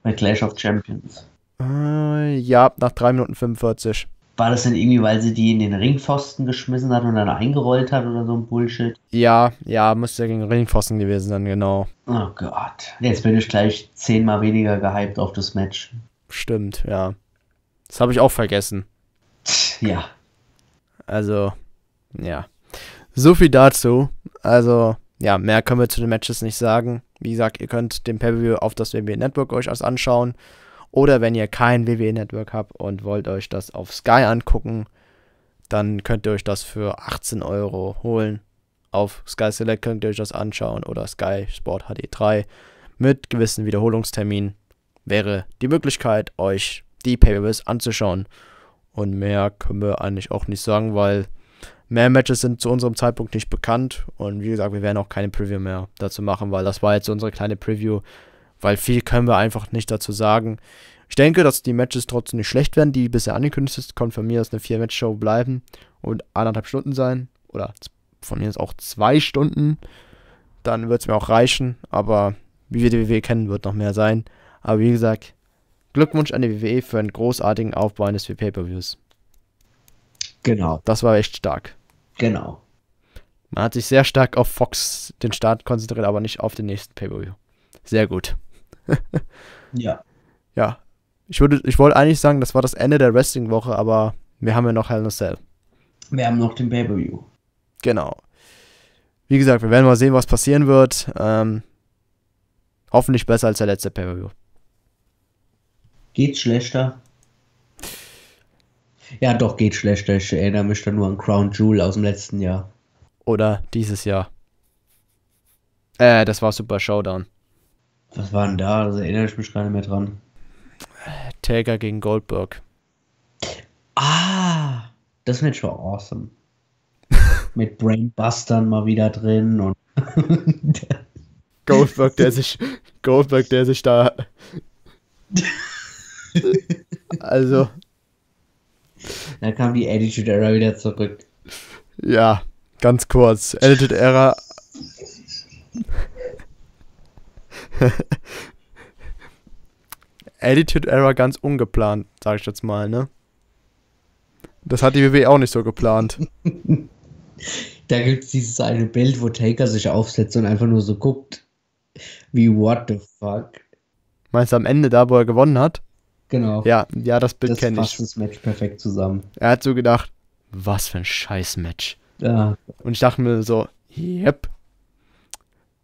Bei Clash of Champions. Äh, ja, nach 3 Minuten 45. War das denn irgendwie, weil sie die in den Ringpfosten geschmissen hat und dann eingerollt hat oder so ein Bullshit? Ja, ja, müsste gegen Ringpfosten gewesen sein, genau. Oh Gott. Jetzt bin ich gleich zehnmal weniger gehypt auf das Match. Stimmt, ja. Das habe ich auch vergessen. Ja. Also, ja. So viel dazu. Also, ja, mehr können wir zu den Matches nicht sagen. Wie gesagt, ihr könnt den Pay-Per-View auf das WWE Network euch alles anschauen. Oder wenn ihr kein WWE-Network habt und wollt euch das auf Sky angucken, dann könnt ihr euch das für 18 Euro holen. Auf Sky Select könnt ihr euch das anschauen oder Sky Sport HD3 mit gewissen Wiederholungsterminen wäre die Möglichkeit, euch die Pay-Per-Views anzuschauen. Und mehr können wir eigentlich auch nicht sagen, weil mehr Matches sind zu unserem Zeitpunkt nicht bekannt. Und wie gesagt, wir werden auch keine Preview mehr dazu machen, weil das war jetzt unsere kleine Preview weil viel können wir einfach nicht dazu sagen. Ich denke, dass die Matches trotzdem nicht schlecht werden, die bisher angekündigt ist. Kommt von mir, aus eine 4-Match-Show bleiben und anderthalb Stunden sein. Oder von mir aus auch zwei Stunden. Dann wird es mir auch reichen. Aber wie wir die WWE kennen, wird noch mehr sein. Aber wie gesagt, Glückwunsch an die WWE für einen großartigen Aufbau eines Pay-Per-Views. Genau. Das war echt stark. Genau. Man hat sich sehr stark auf Fox den Start konzentriert, aber nicht auf den nächsten Pay-Per-View. Sehr gut ja. Ja. Ich, würde, ich wollte eigentlich sagen, das war das Ende der Wrestling-Woche, aber wir haben ja noch Hell in a Cell. Wir haben noch den Pay-Per-View. Genau. Wie gesagt, wir werden mal sehen, was passieren wird. Ähm, hoffentlich besser als der letzte Pay-Per-View. Geht schlechter. Ja, doch, geht schlechter. Ich erinnere mich da nur an Crown Jewel aus dem letzten Jahr. Oder dieses Jahr. Äh, das war Super Showdown. Was war denn da? Da also erinnere ich mich gar nicht mehr dran. Taker gegen Goldberg. Ah, das Match war awesome. Mit Brainbustern mal wieder drin und Goldberg, der sich Goldberg, der sich da also dann kam die Attitude Era wieder zurück. Ja, ganz kurz. Attitude Era Attitude Error ganz ungeplant, sage ich jetzt mal, ne? Das hat die WW e auch nicht so geplant. da gibt es dieses eine Bild, wo Taker sich aufsetzt und einfach nur so guckt, wie what the fuck. Meinst du am Ende da, wo er gewonnen hat? Genau. Ja, ja, das Bild kenne ich. Das fasst das Match perfekt zusammen. Er hat so gedacht, was für ein Scheiß-Match. Ja. Und ich dachte mir so, yep,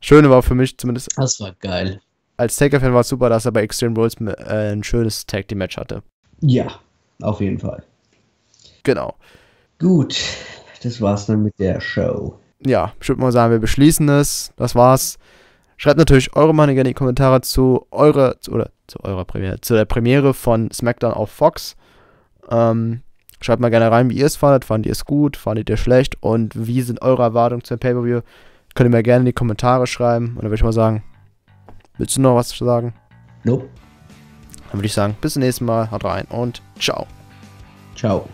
Schöne war für mich zumindest. Das war geil. Als Taker-Fan war es super, dass er bei Extreme Rules äh, ein schönes Tag Team Match hatte. Ja, auf jeden Fall. Genau. Gut, das war's dann mit der Show. Ja, ich würde mal sagen, wir beschließen es. Das war's. Schreibt natürlich eure Meinung in die Kommentare zu eurer zu, oder zu eurer Premiere, zu der Premiere von SmackDown auf Fox. Ähm, schreibt mal gerne rein, wie ihr es fandet. Fandet ihr es gut? Fandet ihr schlecht? Und wie sind eure Erwartungen zum Pay-Per-View? Könnt ihr mir gerne in die Kommentare schreiben. Und dann würde ich mal sagen, willst du noch was sagen? Nope. Dann würde ich sagen, bis zum nächsten Mal. Haut rein und ciao. Ciao.